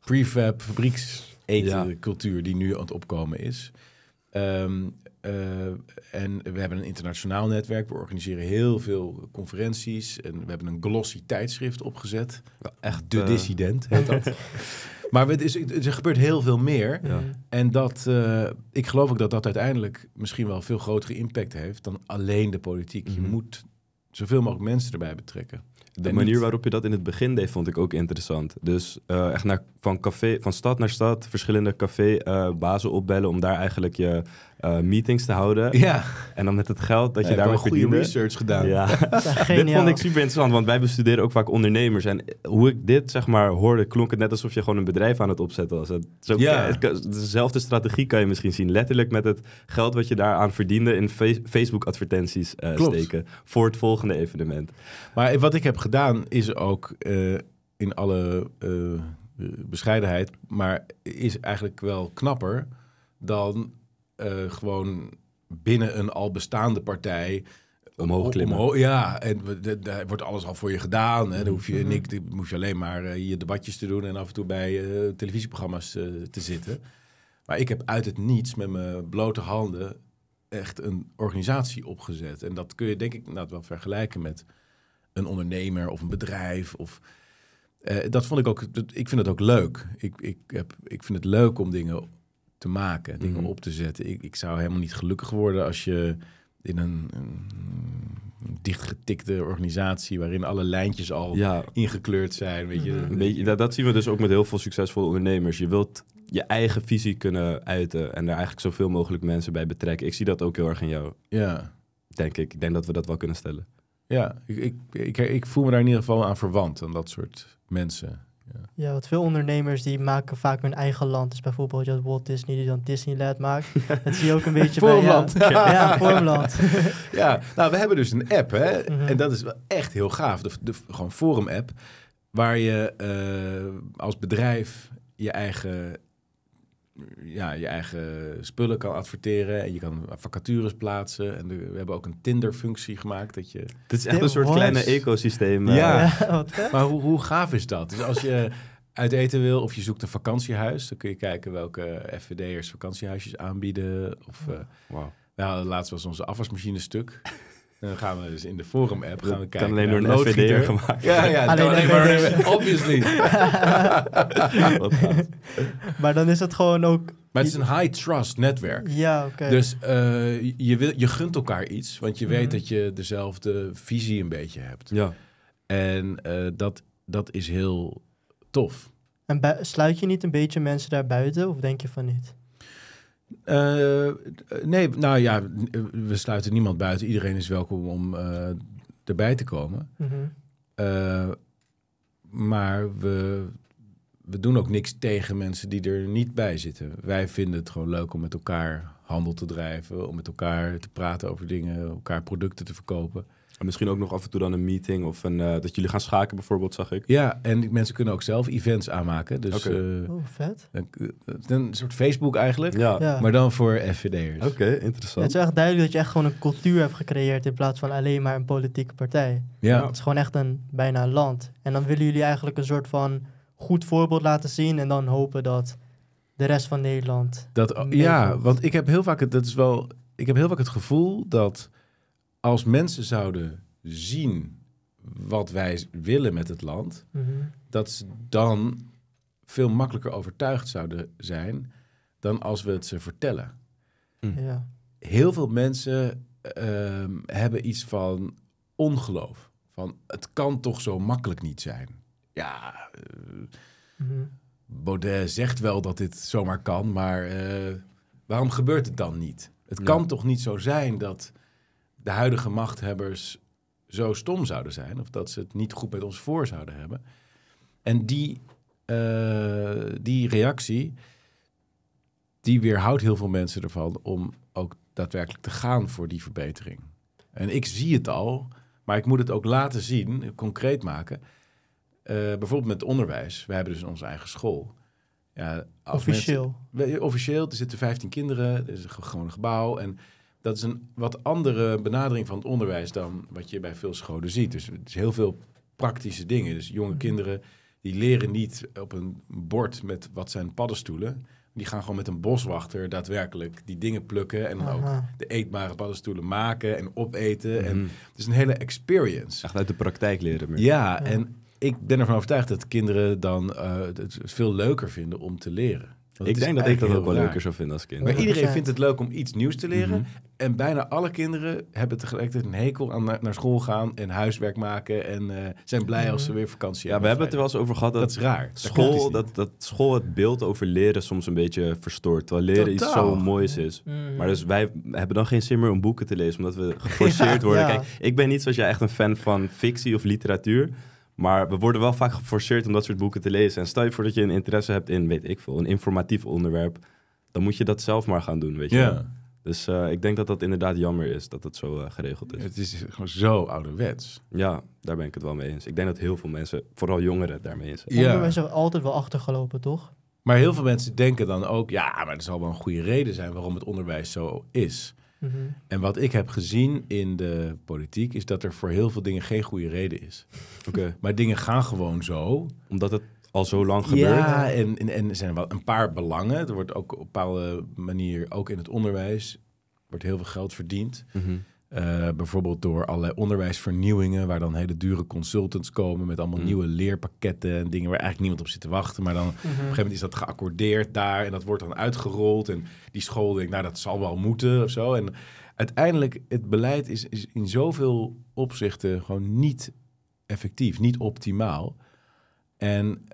prefab fabrieks etencultuur die nu aan het opkomen is. Um, eh, en we hebben een internationaal netwerk. We organiseren heel veel conferenties. En we hebben een glossy tijdschrift opgezet. echt de eh, dissident heet dat. Maar het is, er gebeurt heel veel meer. En dat, eh, ik geloof ook dat dat uiteindelijk misschien wel veel grotere impact heeft dan alleen de politiek. Je mhm. moet zoveel mogelijk mensen erbij betrekken.
De manier waarop je dat in het begin deed, vond ik ook interessant. Dus echt naar, van, café, van stad naar stad, verschillende cafébazen uh, opbellen om daar eigenlijk je eh, meetings te houden. Ja. En dan met het geld dat je daarmee verdiende. goede research gedaan. Ja. dit vond ik super interessant, want wij bestuderen ook vaak ondernemers. En hoe ik dit zeg maar hoorde, klonk het net alsof je gewoon een bedrijf aan het opzetten was. Het, ja. dezelfde strategie kan je misschien zien. Letterlijk met het geld wat je daaraan verdiende in Facebook advertenties eh, steken. Voor het volgende evenement. Maar wat ik heb
gedaan is ook eh, in alle bescheidenheid, maar is eigenlijk wel knapper dan eh, gewoon binnen een al bestaande partij eh, omhoog klimmen. ja, en daar wordt alles al voor je gedaan. Hè. Dan hoef je, mhm. niks, dan hoef je alleen maar eh, je debatjes te doen en af en toe bij televisieprogramma's te zitten. Maar ik heb uit het niets met mijn blote handen echt een organisatie opgezet. En dat kun je denk ik nou, wel vergelijken met een ondernemer of een bedrijf. Of, dat vond ik ook, ik vind het ook leuk. Ik, ik, heb, ik vind het leuk om dingen te maken, dingen mhm. op te zetten. Ik, ik zou helemaal niet gelukkig worden als je in een, een, een dichtgetikte organisatie waarin alle
lijntjes al ja. ingekleurd zijn. Weet je. Mhm. dat, dat zien we dus ook met heel veel succesvolle ondernemers. Je wilt je eigen visie kunnen uiten en er eigenlijk zoveel mogelijk mensen bij betrekken. Ik zie dat ook heel erg in jou. Ja. Denk ik. Ik denk dat we dat wel kunnen stellen.
Ja, ik, ik, ik voel me daar in ieder geval aan verwant, aan dat soort mensen.
Ja. wat veel ondernemers die maken vaak hun eigen land. Dus bijvoorbeeld je Walt Disney die dan Disneyland maakt. dat zie je ook een beetje Vormland. Ja, ja
Vormland. ja, nou we hebben dus een app hè. Mhm. En dat is wel echt heel gaaf. De, de gewoon Forum app. Waar je eh, als bedrijf je eigen ja, je eigen spullen kan adverteren. En je kan vacatures plaatsen. En we hebben ook een Tinder-functie gemaakt. Dat je... Dit is echt een soort kleine ecosysteem. Eh. Ja, maar hoe, hoe gaaf is dat? Dus als je uit eten wil of je zoekt een vakantiehuis... dan kun je kijken welke FVD'ers vakantiehuisjes aanbieden. Of, uh, wow. nou, laatst was onze afwasmachine stuk... Dan gaan we dus in de forum-app gaan we kijken. Kan alleen door een gemaakt. Ja, ja, alleen, maar, obviously.
maar dan is het gewoon ook... Maar het is een high-trust netwerk. Ja, oké. Dus
eh, je, wil, je gunt elkaar iets, want je weet mhm. dat je dezelfde visie een beetje hebt. Ja. En eh, dat, dat is heel tof.
En sluit je niet een beetje mensen daarbuiten? of denk je van niet?
Eh, nee, nou ja, we sluiten niemand buiten. Iedereen is welkom om eh, erbij te komen. Mhm. Eh, maar we, we doen ook niks tegen mensen die er niet bij zitten. Wij vinden het gewoon leuk om met elkaar handel te drijven, om met elkaar te praten over dingen, elkaar producten te verkopen misschien ook nog af en toe dan een meeting of een, eh, dat jullie gaan schaken bijvoorbeeld, zag ik. Ja, en die mensen kunnen ook zelf events aanmaken. Dus, eh, oh, vet. Eh, een, soort Facebook eigenlijk, ja. maar dan voor FVD'ers. Oké, interessant. Het is echt
duidelijk dat je echt gewoon een cultuur hebt gecreëerd in plaats van alleen maar een politieke partij. Ja. het is gewoon echt een bijna land. En dan willen jullie eigenlijk een soort van goed voorbeeld laten zien en dan hopen dat de rest van Nederland. Dat, ja,
want ik heb heel vaak het, dat is wel, ik heb heel vaak het gevoel dat als mensen zouden zien wat wij willen met het land, mhm. dat ze dan veel makkelijker overtuigd zouden zijn dan als we het ze vertellen. Hm. Ja. Heel veel mensen ehm, hebben iets van ongeloof. Van het kan toch zo makkelijk niet zijn. Ja, eh, mhm. Baudet zegt wel dat dit zomaar kan, maar eh, waarom gebeurt het dan niet? Het kan toch niet zo zijn dat de huidige machthebbers zo stom zouden zijn. Of dat ze het niet goed met ons voor zouden hebben. En die, eh, die reactie, die weerhoudt heel veel mensen ervan om ook daadwerkelijk te gaan voor die verbetering. En ik zie het al, maar ik moet het ook laten zien, concreet maken. Eh, bijvoorbeeld met onderwijs. We hebben dus onze eigen school. Ja, officieel. officieel, er zitten 15 kinderen, er is gewoon een gebouw. En dat is een wat andere benadering van het onderwijs dan wat je bij veel scholen ziet. Dus het is heel veel praktische dingen. Dus jonge mhm. kinderen die leren niet op een bord met wat zijn paddenstoelen. Die gaan gewoon met een boswachter daadwerkelijk die dingen plukken. En dan ook de eetbare paddenstoelen maken en opeten. En mhm. het is een hele experience. Echt uit de praktijk leren. Ja, en ik ben ervan overtuigd dat kinderen dan eh, het veel leuker vinden om te leren ik denk dat ik dat ook wel leuker zou vinden als kind. Maar iedereen vindt het leuk om iets nieuws te leren. Mhm. En bijna alle kinderen hebben tegelijkertijd een hekel aan naar, school gaan en huiswerk maken. En eh, zijn blij als ze mhm. weer vakantie hebben. Ja, we hebben het er
wel eens over gehad. Dat, dat is raar. School, dat, dat school het beeld over leren soms een beetje verstoort. Terwijl leren iets zo moois is. Mhm. Maar dus wij hebben dan geen zin meer om boeken te lezen, omdat we geforceerd worden. Kijk, ik ben niet zoals jij echt een fan van fictie of literatuur. Maar we worden wel vaak geforceerd om dat soort boeken te lezen. En stel je voor dat je een interesse hebt in, weet ik veel, een informatief onderwerp. Dan moet je dat zelf maar gaan doen, weet je. Ja. Dus eh, ik denk dat dat inderdaad jammer is dat dat zo eh, geregeld is. Het is gewoon zo ouderwets. Ja, daar ben ik het wel mee eens. Ik denk dat heel veel mensen, vooral jongeren, daarmee eens zijn. Onderwijs
altijd wel achtergelopen, toch? Maar heel veel
mensen denken dan ook, ja, maar er zal wel een goede reden zijn waarom het onderwijs zo is. Mhm. En wat ik heb gezien in de politiek is dat er voor heel veel dingen geen goede reden is. Okay. Maar dingen gaan gewoon zo. Omdat het al zo lang gebeurt. Ja, en, en, er zijn wel een paar belangen. Er wordt ook op een bepaalde manier, ook in het onderwijs, wordt heel veel geld verdiend. Mhm. Eh, bijvoorbeeld door allerlei onderwijsvernieuwingen, waar dan hele dure consultants komen met allemaal mm. nieuwe leerpakketten en dingen waar eigenlijk niemand op zit te wachten. Maar dan op een mhm. gegeven moment is dat geaccordeerd daar en dat wordt dan uitgerold. En die school denkt, nou dat zal wel moeten of zo. En uiteindelijk, het beleid is in zoveel opzichten gewoon niet effectief, niet optimaal. En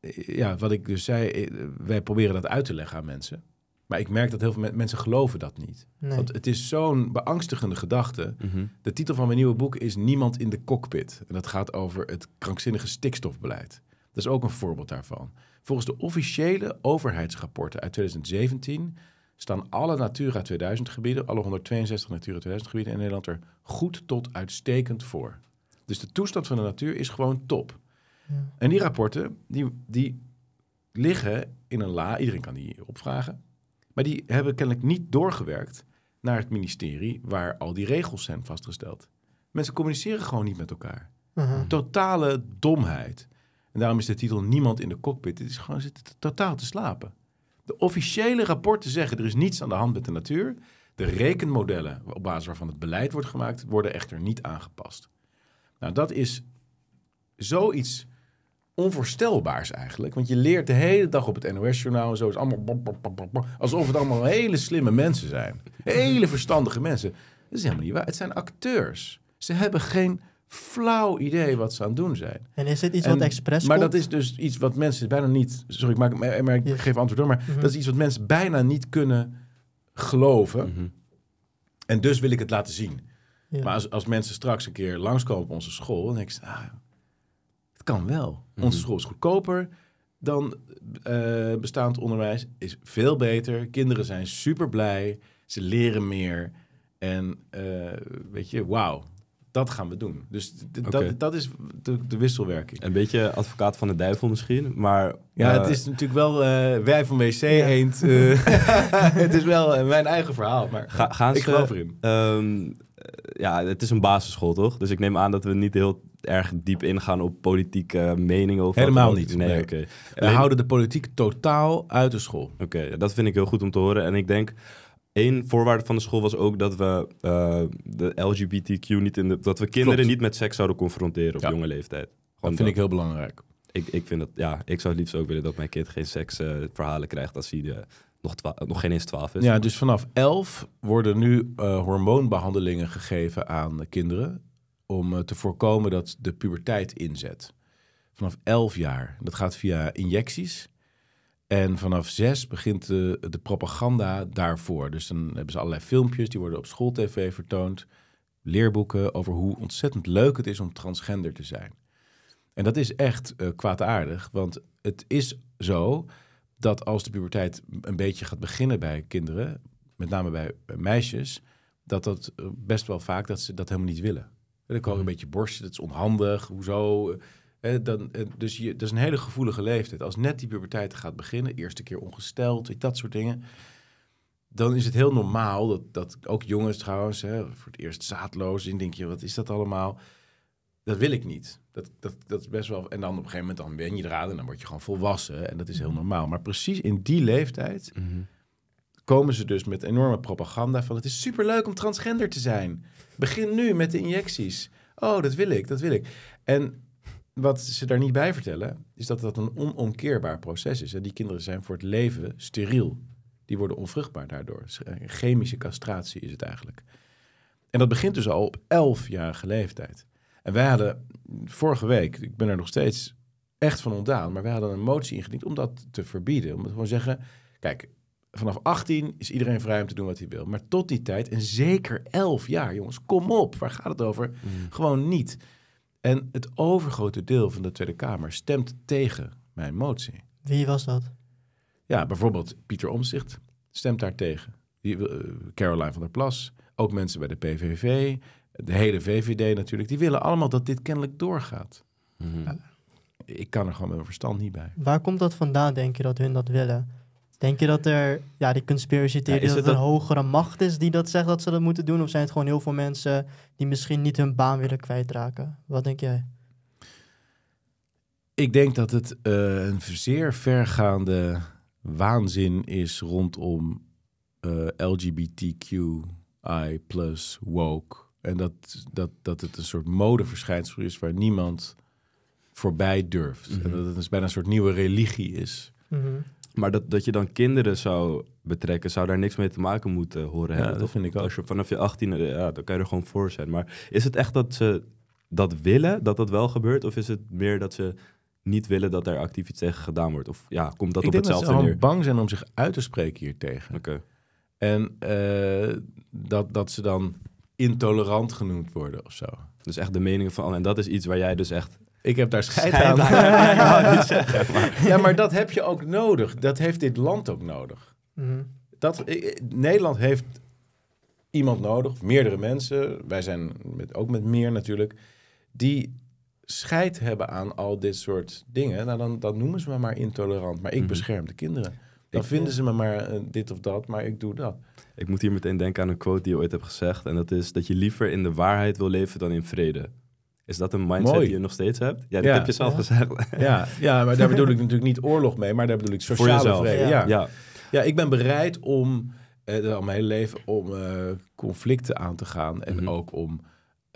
eh, ja, wat ik dus zei, eh, wij proberen dat uit te leggen aan mensen. Maar ik merk dat heel veel mensen geloven dat niet. Want het is zo'n beangstigende gedachte. Mhm. De titel van mijn nieuwe boek is Niemand in de cockpit. En dat gaat over het krankzinnige stikstofbeleid. Dat is ook een voorbeeld daarvan. Volgens de officiële overheidsrapporten uit 2017 staan alle Natura 2000 gebieden, alle 162 Natura 2000 gebieden in Nederland er goed tot uitstekend voor. Dus de toestand van de natuur is gewoon top. Ja. En die rapporten, die, die liggen in een la, iedereen kan die opvragen, maar die hebben kennelijk niet doorgewerkt naar het ministerie waar al die regels zijn vastgesteld. Mensen communiceren gewoon niet met elkaar. Uh Totale domheid. En daarom is de titel Niemand in de cockpit. Het is gewoon zitten totaal te slapen. De officiële rapporten zeggen er is niets aan de hand met de natuur. De rekenmodellen op basis waarvan het beleid wordt gemaakt, worden echter niet aangepast. Nou, dat is zoiets onvoorstelbaars eigenlijk. Want je leert de hele dag op het NOS-journaal en zo. Is allemaal bop, bop, alsof het allemaal hele slimme mensen zijn. Hele verstandige mensen. Dat is helemaal niet waar. Het zijn acteurs. Ze hebben geen flauw idee wat ze aan het doen zijn. En is dit iets wat expres Maar dat is dus iets wat mensen bijna niet... Sorry, ik, maak, maar ik geef antwoord door. Maar mhm. dat is iets wat mensen bijna niet kunnen geloven. Mhm. En dus wil ik het laten zien. Maar als, als mensen straks een keer langskomen op onze school... en denk ik, ah, kan wel. Onze mhm. school is goedkoper dan eh, bestaand onderwijs. Is veel beter. Kinderen zijn super blij. Ze leren meer. En eh, weet je, wauw, dat gaan we doen. Dus dat, dat is de,
wisselwerking. Een beetje advocaat van de duivel misschien, maar... Ja, eh, het is
natuurlijk wel wij van WC ja. het is wel mijn eigen verhaal, maar Ga, gaan ik ze, geloof erin.
Ehm, ja, het is een basisschool, toch? Dus ik neem aan dat we niet heel erg diep ingaan op politieke meningen? Of Helemaal niet. Nee, oké. We houden de politiek totaal uit de school. Oké, dat vind ik heel goed om te horen. En ik denk, één voorwaarde van de school was ook dat we eh, de LGBTQ niet in de, dat we kinderen niet met seks zouden confronteren op jonge leeftijd. dat vind ik heel belangrijk. Ik, ik vind dat, ja, ik zou het liefst ook willen dat mijn kind geen seksverhalen verhalen krijgt als hij de, eh, nog, nog geen eens twaalf is. Ja, dus
vanaf elf worden nu eh, hormoonbehandelingen gegeven aan kinderen om eh, te voorkomen dat de puberteit inzet. Vanaf 11 jaar. Dat gaat via injecties. En vanaf zes begint de, de, propaganda daarvoor. Dus dan hebben ze allerlei filmpjes, die worden op schooltv vertoond. Leerboeken over hoe ontzettend leuk het is om transgender te zijn. En dat is echt eh, kwaadaardig, want het is zo dat als de puberteit een beetje gaat beginnen bij kinderen, met name bij meisjes, dat dat eh, best wel vaak dat ze dat helemaal niet willen. En dan kan ik een mhm. beetje borsten, dat is onhandig, hoezo? Eh, eh, dan, eh, dus je, dat is een hele gevoelige leeftijd. Als net die puberteit gaat beginnen, eerste keer ongesteld, dat soort dingen dan is het heel normaal dat, dat ook jongens trouwens, hè, voor het eerst zaadloos in, denk je, wat is dat allemaal? Dat wil ik niet. Dat, dat, dat is best wel. En dan op een gegeven moment dan ben je eraan en dan word je gewoon volwassen. En dat is heel mhm. normaal. Maar precies in die leeftijd mhm. komen ze dus met enorme propaganda van het is superleuk om transgender te zijn. Begin nu met de injecties. Oh, dat wil ik, dat wil ik. En wat ze daar niet bij vertellen, is dat dat een onomkeerbaar proces is. En die kinderen zijn voor het leven steriel. Die worden onvruchtbaar daardoor. Eh, chemische castratie is het eigenlijk. En dat begint dus al op elfjarige leeftijd. En wij hadden vorige week, ik ben er nog steeds echt van ontdaan, maar wij hadden een motie ingediend om dat te verbieden. Om te gewoon zeggen: kijk, vanaf 18 is iedereen vrij om te doen wat hij wil. Maar tot die tijd, en zeker 11 jaar, jongens, kom op, waar gaat het over? Mm. Gewoon niet. En het overgrote deel van de Tweede Kamer stemt tegen mijn motie. Wie was dat? Ja, bijvoorbeeld Pieter Omzicht stemt daar tegen. Eh, Caroline van der Plas, ook mensen bij de PVV, de hele VVD natuurlijk. Die willen allemaal dat dit kennelijk doorgaat. Mm-hmm. Ik kan er gewoon met mijn verstand niet bij.
Waar komt dat vandaan, denk je, dat hun dat willen? Denk je dat er, ja, die conspiracy theorie, dat het een hogere macht is die dat zegt dat ze dat moeten doen? Of zijn het gewoon heel veel mensen die misschien niet hun baan willen kwijtraken? Wat denk jij?
Ik denk dat het eh, een zeer vergaande waanzin is rondom eh, LGBTQI plus woke. En dat, dat, dat het een soort modeverschijnsel is waar niemand
voorbij durft. En mhm. dat het dus bijna een soort nieuwe religie is. Mm maar dat, dat je dan kinderen zou betrekken, zou daar niks mee te maken moeten horen hebben. Dat vind ik ook. Als je vanaf je 18e, ja, dan kan je er gewoon voor zijn. Maar is het echt dat ze dat willen, dat dat wel gebeurt? Of is het meer dat ze niet willen dat er actief iets tegen gedaan wordt? Of ja, komt dat op hetzelfde neer? dat ze gewoon bang zijn om zich uit te spreken hiertegen. Oké. En eh, dat, dat ze dan
intolerant genoemd worden of zo. Dus echt de meningen van... En dat is iets waar jij dus echt ik heb daar scheid aan. ja, maar dat heb je ook nodig. Dat heeft dit land ook nodig. Mhm. dat, eh, eh, Nederland heeft iemand nodig, meerdere mensen. Wij zijn met, ook met meer natuurlijk. Die scheid hebben aan al dit soort dingen. Nou, dan, noemen ze me maar intolerant. Maar ik mhm. bescherm de kinderen. Dan vinden ze me maar eh, dit of dat, maar ik doe
dat. Ik moet hier meteen denken aan een quote die je ooit hebt gezegd. En dat is dat je liever in de waarheid wil leven dan in vrede. Is dat een mindset die je nog steeds hebt? Ja, dat heb je zelf gezegd. Ja. ja, maar daar bedoel ik
natuurlijk niet oorlog mee, maar daar bedoel ik sociale vrede. Ja. Ja. ik ben bereid om, eh, al mijn hele leven, om eh, conflicten aan te gaan. En mhm. ook om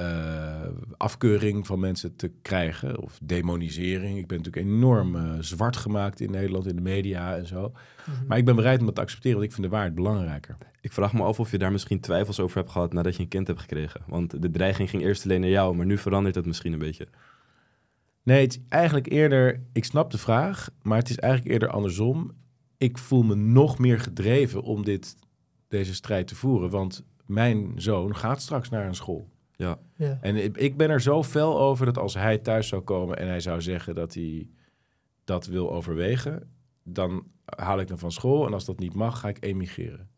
eh, afkeuring van mensen te krijgen. Of demonisering. Ik ben natuurlijk enorm eh, zwart gemaakt in Nederland, in de media en zo. Mhm.
Maar ik ben bereid om het te accepteren, want ik vind de waarheid belangrijker. Ik vraag me af of je daar misschien twijfels over hebt gehad nadat je een kind hebt gekregen. Want de dreiging ging eerst alleen naar jou, maar nu verandert dat misschien een beetje. Nee, het is eigenlijk eerder, ik snap de vraag, maar het is eigenlijk eerder andersom. Ik voel
me nog meer gedreven om dit, deze strijd te voeren, want mijn zoon gaat straks naar een school. Ja. En ik ben er zo fel over dat als hij thuis zou komen en hij zou zeggen dat hij dat wil overwegen, dan haal ik hem van school. En als dat niet mag, ga ik emigreren.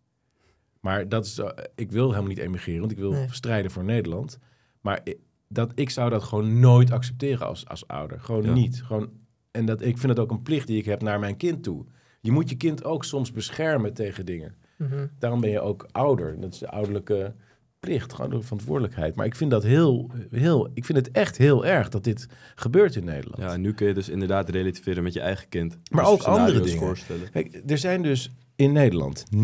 Maar dat is, ik wil helemaal niet emigreren, want ik wil strijden voor Nederland. Maar ik, dat, ik zou dat gewoon nooit accepteren als, als ouder. Gewoon niet. Gewoon, en dat, ik vind dat ook een plicht die ik heb naar mijn kind toe. Je moet je kind ook soms beschermen tegen dingen. Mhm. Daarom ben je ook ouder. Dat is de ouderlijke plicht, gewoon door verantwoordelijkheid. Maar ik vind dat heel, heel, ik vind het echt heel erg dat dit gebeurt in
Nederland. Ja, en nu kun je dus inderdaad relativeren met je eigen kind. Maar ook andere dingen. Voorstellen.
Kijk, er zijn dus in Nederland 900.000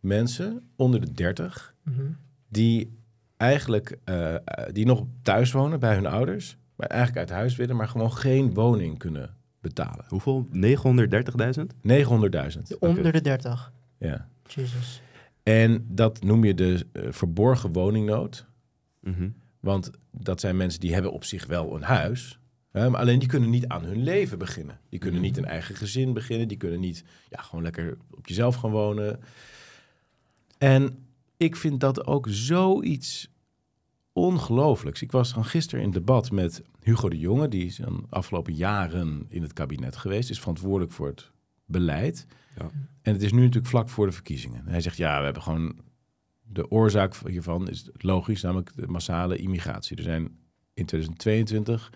mensen onder de 30 mhm. die eigenlijk eh, die nog thuis wonen bij hun ouders, maar eigenlijk uit huis willen, maar gewoon geen woning kunnen betalen. Hoeveel? 930.000? 900.000. Onder de 30. Ja. Jesus. En dat noem je de eh, verborgen woningnood. Mhm. Want dat zijn mensen die hebben op zich wel een huis. Hè, maar alleen die kunnen niet aan hun leven beginnen. Die kunnen mhm. niet een eigen gezin beginnen. Die kunnen niet ja, gewoon lekker op jezelf gaan wonen. En ik vind dat ook zoiets ongelooflijks. Ik was dan gisteren in debat met Hugo de Jonge. Die is de afgelopen jaren in het kabinet geweest. Is verantwoordelijk voor het beleid. Ja. En het is nu natuurlijk vlak voor de verkiezingen. Hij zegt, ja, we hebben gewoon... De oorzaak hiervan is logisch, namelijk de massale immigratie. Er zijn in 2022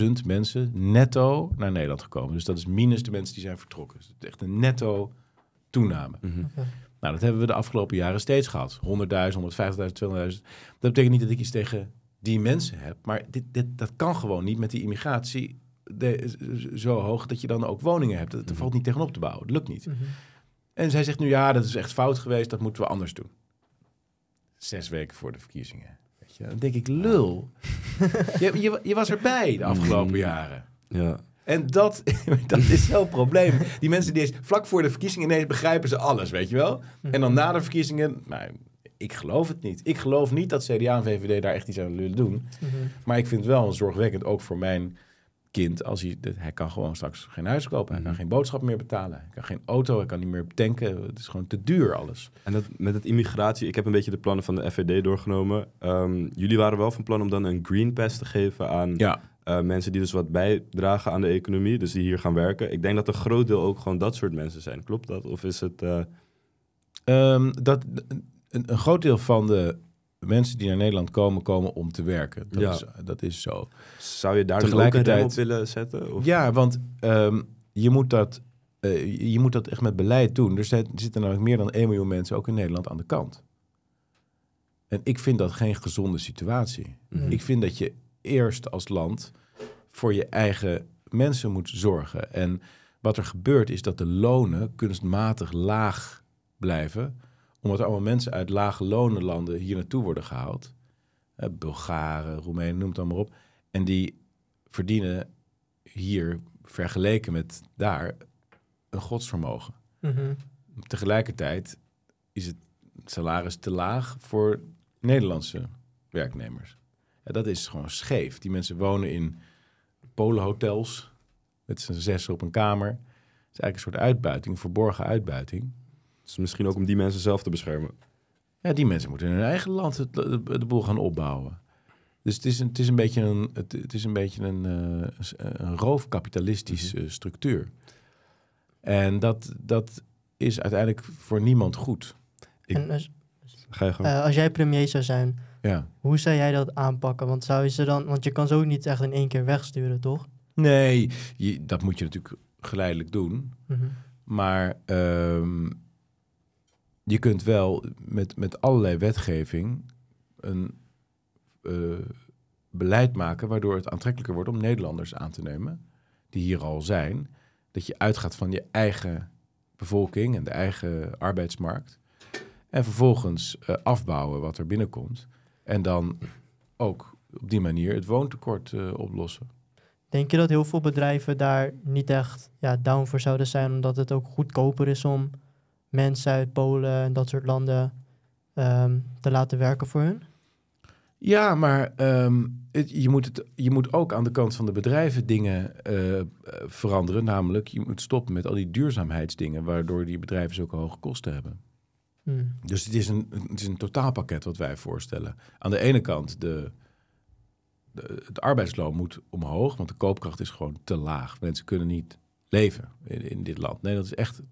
225.000 mensen netto naar Nederland gekomen. Dus dat is minus de mensen die zijn vertrokken. Dus het is echt een netto toename. Mhm. Nou, dat hebben we de afgelopen jaren steeds gehad. 100.000, 150.000, 200.000. Dat betekent niet dat ik iets tegen die mensen heb. Maar dit, dit, dat kan gewoon niet met die immigratie zo hoog dat je dan ook woningen hebt. Dat, mhm. valt niet tegenop te bouwen. Dat lukt niet. Mhm. En zij zegt nu, ja, dat is echt fout geweest. Dat moeten we anders doen. Zes weken voor de verkiezingen. Weet je? Dan denk ik,
lul.
Ah. je, je, was erbij de afgelopen mhm. jaren. Ja. En dat, dat is zo'n probleem. Die mensen die is vlak voor de verkiezingen ineens begrijpen ze alles, weet je wel? En dan na de verkiezingen, nou, ik geloof het niet. Ik geloof niet dat CDA en VVD daar echt iets aan willen doen. Maar ik vind het wel zorgwekkend, ook voor mijn kind, als hij, hij kan gewoon straks geen huis kopen, hij kan mhm. geen boodschap meer betalen, hij kan geen auto, hij kan niet meer tanken. Het is gewoon te duur
alles. En dat, met het immigratie, ik heb een beetje de plannen van de FVD doorgenomen. Ehm, jullie waren wel van plan om dan een green pass te geven aan eh, mensen die dus wat bijdragen aan de economie, dus die hier gaan werken. Ik denk dat een groot deel ook gewoon dat soort mensen zijn. Klopt dat? Of is het... Eh,
ehm, dat, een, een groot deel van de mensen die naar Nederland komen, komen om te werken. Dat, ja. is, dat is zo. Zou je daar Tegelijkertijd, ook een op willen zetten? Of? Ja, want ehm, je, moet dat, eh, je moet dat echt met beleid doen. Er zitten namelijk meer dan 1 miljoen mensen ook in Nederland aan de kant. En ik vind dat geen gezonde situatie. Mhm. Ik vind dat je eerst als land voor je eigen mensen moet zorgen. En wat er gebeurt is dat de lonen kunstmatig laag blijven omdat er allemaal mensen uit lage lonenlanden hier naartoe worden gehaald. Eh, Bulgaren, Roemenen, noem het dan maar op. En die verdienen hier, vergeleken met daar, een godsvermogen. Mhm. Tegelijkertijd is het salaris te laag voor Nederlandse werknemers. Ja, dat is gewoon scheef. Die mensen wonen in Polenhotels met z'n zes op een kamer. Het is eigenlijk een soort uitbuiting, verborgen uitbuiting misschien ook om die mensen zelf te beschermen. Ja, die mensen moeten in hun eigen land het, de, boel gaan opbouwen. Dus het is een, het is een beetje een, het, is een, beetje een, eh, een roofkapitalistische mhm. structuur. En dat, dat is uiteindelijk voor niemand goed. als, eh,
als jij premier zou zijn, ja. hoe zou jij dat aanpakken? Want zou je ze dan, want je kan ze ook niet echt in één keer wegsturen, toch?
Nee, dat moet je natuurlijk geleidelijk doen. Mhm. Maar ehm, je kunt wel met, met allerlei wetgeving een eh, beleid maken waardoor het aantrekkelijker wordt om Nederlanders aan te nemen, die hier al zijn. Dat je uitgaat van je eigen bevolking en de eigen arbeidsmarkt. En vervolgens eh, afbouwen wat er binnenkomt. En dan ook op die manier het woontekort eh, oplossen.
Denk je dat heel veel bedrijven daar niet echt ja, down voor zouden zijn, omdat het ook goedkoper is om mensen uit Polen en dat soort landen ehm, te laten werken voor hun?
Ja, maar ehm, je, moet het, je moet ook aan de kant van de bedrijven dingen eh, veranderen. Namelijk, je moet stoppen met al die duurzaamheidsdingen, waardoor die bedrijven zulke hoge kosten hebben. Hmm. Dus het is, een, het is een totaalpakket wat wij voorstellen. Aan de ene kant, de, de, het arbeidsloon moet omhoog, want de koopkracht is gewoon te laag. Mensen kunnen niet leven in, dit land. Nee, dat is echt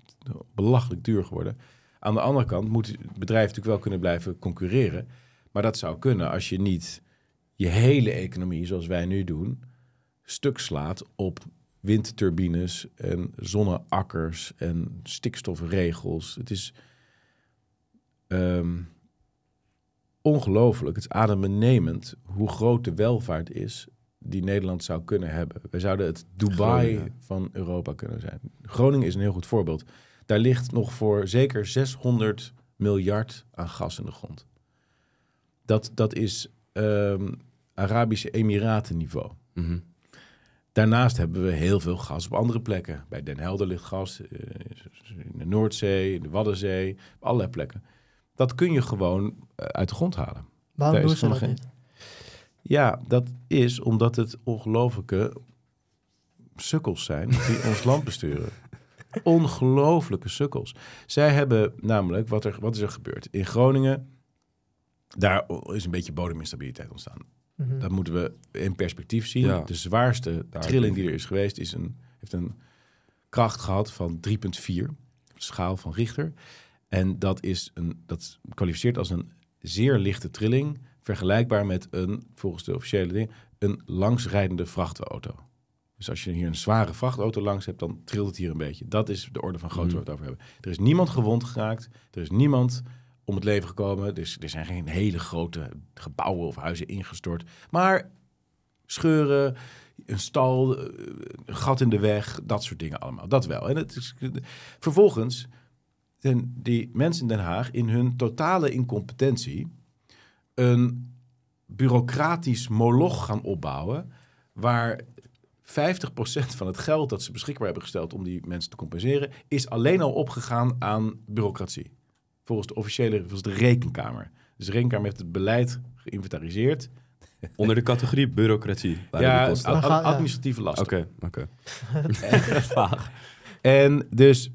belachelijk duur geworden. Aan de andere kant moet het bedrijf natuurlijk wel kunnen blijven concurreren. Maar dat zou kunnen als je niet je hele economie, zoals wij nu doen, stuk slaat op windturbines en zonneakkers en stikstofregels. Het is um, ongelooflijk, het is adembenemend hoe groot de welvaart is die Nederland zou kunnen hebben. We zouden het Dubai van Europa kunnen zijn. Groningen is een heel goed voorbeeld. Daar ligt nog voor zeker 600 miljard aan gas in de grond. Dat, dat is ehm, Arabische Emiraten niveau. Mhm. Daarnaast hebben we heel veel gas op andere plekken. Bij Den Helder ligt gas, eh, in de Noordzee, in de Waddenzee, op allerlei plekken. Dat kun je gewoon eh, uit de grond halen. Waarom doen ze dat niet? Ja, dat is omdat het ongelofelijke sukkels zijn die ons land besturen. Ongelofelijke sukkels. Zij hebben namelijk, wat, er, wat is er gebeurd? In Groningen, daar is een beetje bodeminstabiliteit ontstaan. Mhm. Dat moeten we in perspectief zien. De zwaarste trilling die er is geweest, is een, heeft een kracht gehad van 3,4 op de schaal van Richter. En dat, is een, dat kwalificeert als een zeer lichte trilling vergelijkbaar met een, volgens de officiële ding, een langsrijdende vrachtauto. Dus als je hier een zware vrachtauto langs hebt, dan trilt het hier een beetje. Dat is de orde van grootte mhm. waar we het over hebben. Er is niemand gewond geraakt. Er is niemand om het leven gekomen. Dus er zijn geen hele grote gebouwen of huizen ingestort. Maar scheuren, een stal, eh, een gat in de weg, dat soort dingen allemaal. Dat wel. En het is, vervolgens zijn die mensen in Den Haag in hun totale incompetentie een bureaucratisch moloch gaan opbouwen. Waar 50% van het geld dat ze beschikbaar hebben gesteld om die mensen te compenseren, is alleen al opgegaan aan bureaucratie. Volgens de officiële, volgens de rekenkamer. Dus de rekenkamer heeft het beleid geïnventariseerd. Onder de categorie bureaucratie. Ja, administratieve lasten. Oké, oké. Okay. En dus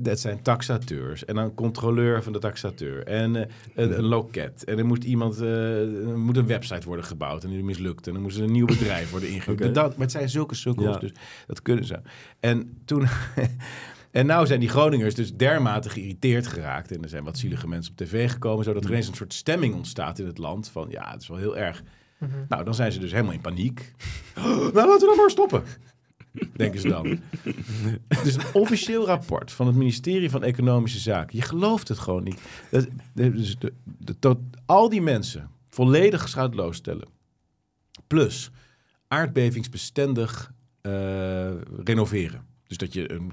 dat zijn taxateurs. En dan een controleur van de taxateur. En eh, een, loket. En er moet iemand uh, moet een website worden gebouwd. En die mislukt. En dan moest ze een nieuw bedrijf worden ingehuurd. Dat, maar het zijn zulke sukkels. Dus dat kunnen ze. En toen. En nou zijn die Groningers dus dermate geïrriteerd geraakt. En er zijn wat zielige mensen op tv gekomen. Zodat er mm-hmm. ineens een soort stemming ontstaat in het land. Van ja, het is wel heel erg. Mm-hmm. Nou, dan zijn ze dus helemaal in paniek. nou, laten we dan maar stoppen. denken ze dan. is een officieel rapport van het ministerie van Economische Zaken. Je gelooft het gewoon niet. Dat, tot, al die mensen volledig schuitloos stellen. Plus aardbevingsbestendig eh, renoveren. Dus dat je een,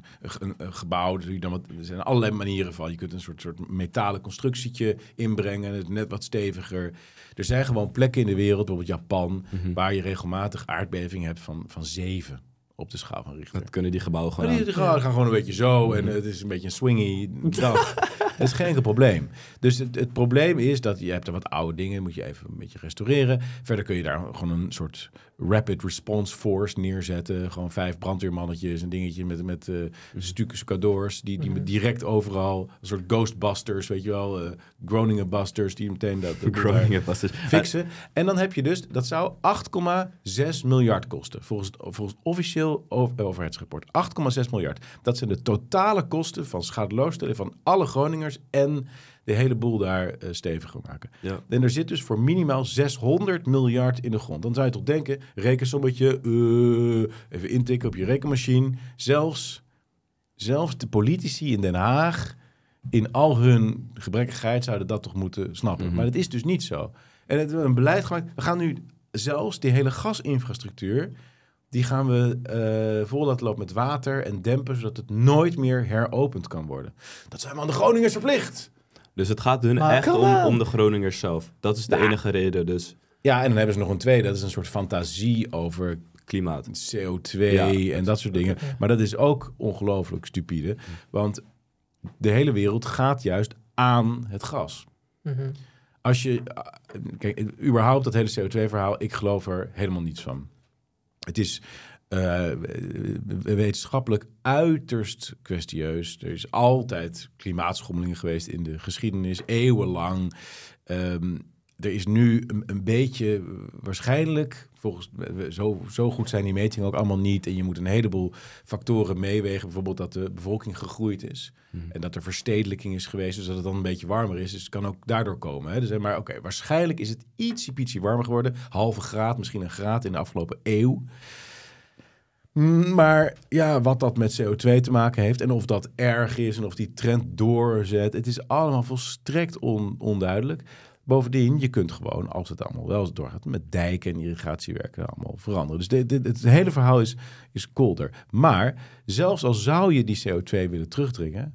een, gebouw, er zijn allerlei manieren van. Je kunt een soort, soort metalen constructietje inbrengen, het net wat steviger. Er zijn gewoon plekken in de wereld, bijvoorbeeld Japan, mhm. waar je regelmatig aardbevingen hebt van, van zeven op de schaal van Richter. Dat kunnen die gebouwen gewoon. Die, gebouwen gaan gewoon een beetje zo en het is een beetje een swingy dag. dat is geen probleem. Dus het, het, probleem is dat je hebt er wat oude dingen, moet je even een beetje restaureren. Verder kun je daar gewoon een soort rapid response force neerzetten. Gewoon vijf brandweermannetjes en dingetjes met, met uh, stukken cadeaus. Die, die mhm. direct overal, een soort ghostbusters, weet je wel. Uh, Groningenbusters, die meteen dat, dat fixen. En dan heb je dus, dat zou 8,6 miljard kosten. Volgens het, volgens officieel eh, overheidsrapport. 8,6 miljard. Dat zijn de totale kosten van schadeloosstelling van alle Groningers en de hele boel daar stevig eh, steviger maken. Ja. En er zit dus voor minimaal 600 miljard in de grond. Dan zou je toch denken, rekensommetje, uh, even intikken op je rekenmachine. Zelfs, zelfs de politici in Den Haag, in al hun gebrekkigheid, zouden dat toch moeten snappen. Mhm. Maar dat is dus niet zo. En het een beleid gemaakt. We gaan nu zelfs die hele gasinfrastructuur die gaan we uh, eh, vol laten lopen met water en dempen, zodat het nooit meer heropend kan worden. Dat zijn we aan de Groningers verplicht. Dus het gaat hun echt om, om, de Groningers zelf. Dat is de nou enige reden. Dus. Ja, en dan hebben ze nog een tweede. Dat is een soort fantasie over klimaat. CO2 en dat soort dingen. Maar dat is ook ongelooflijk stupide. Want de hele wereld gaat juist aan het gas. Mhm. Als je... Eh, kijk, überhaupt dat hele CO2-verhaal, ik geloof er helemaal niets van. Het is eh, wetenschappelijk uiterst kwestieus. Er is altijd klimaatschommelingen geweest in de geschiedenis, eeuwenlang. Ehm, er is nu een, beetje waarschijnlijk, volgens zo, zo goed zijn die metingen ook allemaal niet. En je moet een heleboel factoren meewegen. Bijvoorbeeld dat de bevolking gegroeid is hmm. en dat er verstedelijking is geweest. Dus dat het dan een beetje warmer is. Dus het kan ook daardoor komen. Hè? Dus, eh, maar oké, waarschijnlijk is het ietsje warmer geworden. Halve graad, misschien een graad in de afgelopen eeuw. Maar ja, wat dat met CO2 te maken heeft en of dat erg is en of die trend doorzet, het is allemaal volstrekt onduidelijk. Bovendien, je kunt gewoon, als het allemaal wel doorgaat, met dijken en irrigatiewerken allemaal veranderen. Dus dit, dit, het hele verhaal is, is kolder. Maar zelfs al zou je die CO2 willen terugdringen,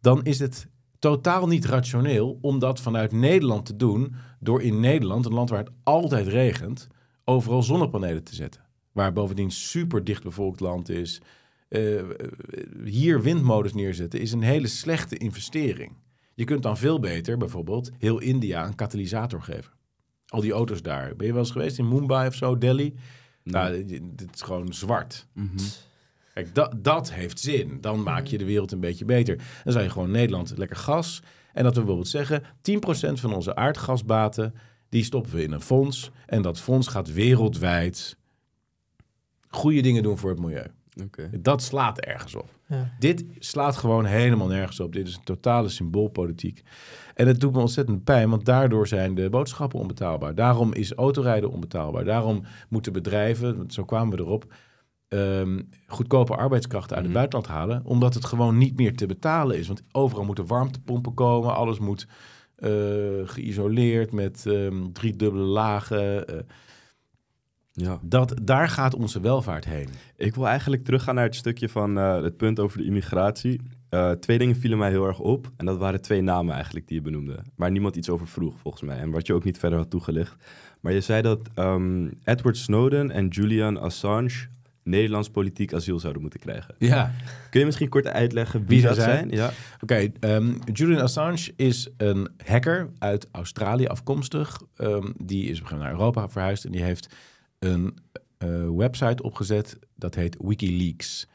dan is het totaal niet rationeel om dat vanuit Nederland te doen door in Nederland, een land waar het altijd regent, overal zonnepanelen te zetten waar bovendien super bevolkt land is. Eh, hier windmolens neerzetten is een hele slechte investering. Je kunt dan veel beter bijvoorbeeld heel India een katalysator geven. Al die auto's daar. Ben je wel eens geweest in Mumbai of zo, Delhi? Nou, dit is gewoon zwart. Mhm. Kijk, dat, dat heeft zin. Dan maak je de wereld een beetje beter. Dan zou je gewoon Nederland lekker gas. En dat we bijvoorbeeld zeggen: 10% van onze aardgasbaten. die stoppen we in een fonds. En dat fonds gaat wereldwijd goede dingen doen voor het milieu. Dat slaat ergens op. Dit slaat gewoon helemaal nergens op. Dit is een totale symboolpolitiek. En het doet me ontzettend pijn, want daardoor zijn de boodschappen onbetaalbaar. Daarom is autorijden onbetaalbaar. Daarom moeten bedrijven, zo kwamen we erop, ehm, goedkope arbeidskrachten uit het mhm. buitenland halen. Omdat het gewoon niet meer te betalen is. Want overal moeten warmtepompen komen. Alles moet eh, geïsoleerd met ehm, drie dubbele lagen. Eh,
ja. Dat, daar gaat onze welvaart heen. Ik wil eigenlijk teruggaan naar het stukje van eh, het punt over de immigratie. Eh, twee dingen vielen mij heel erg op. En dat waren twee namen eigenlijk die je benoemde. Waar niemand iets over vroeg, volgens mij. En wat je ook niet verder had toegelicht. Maar je zei dat ehm, Edward Snowden en Julian Assange Nederlands politiek asiel zouden moeten krijgen. Ja. Kun je misschien kort uitleggen wie, wie dat zijn? Ja. Oké, ehm, Julian Assange
is een hacker uit Australië afkomstig. Ehm, die is op een gegeven moment naar Europa verhuisd en die heeft een eh, website opgezet, dat heet Wikileaks.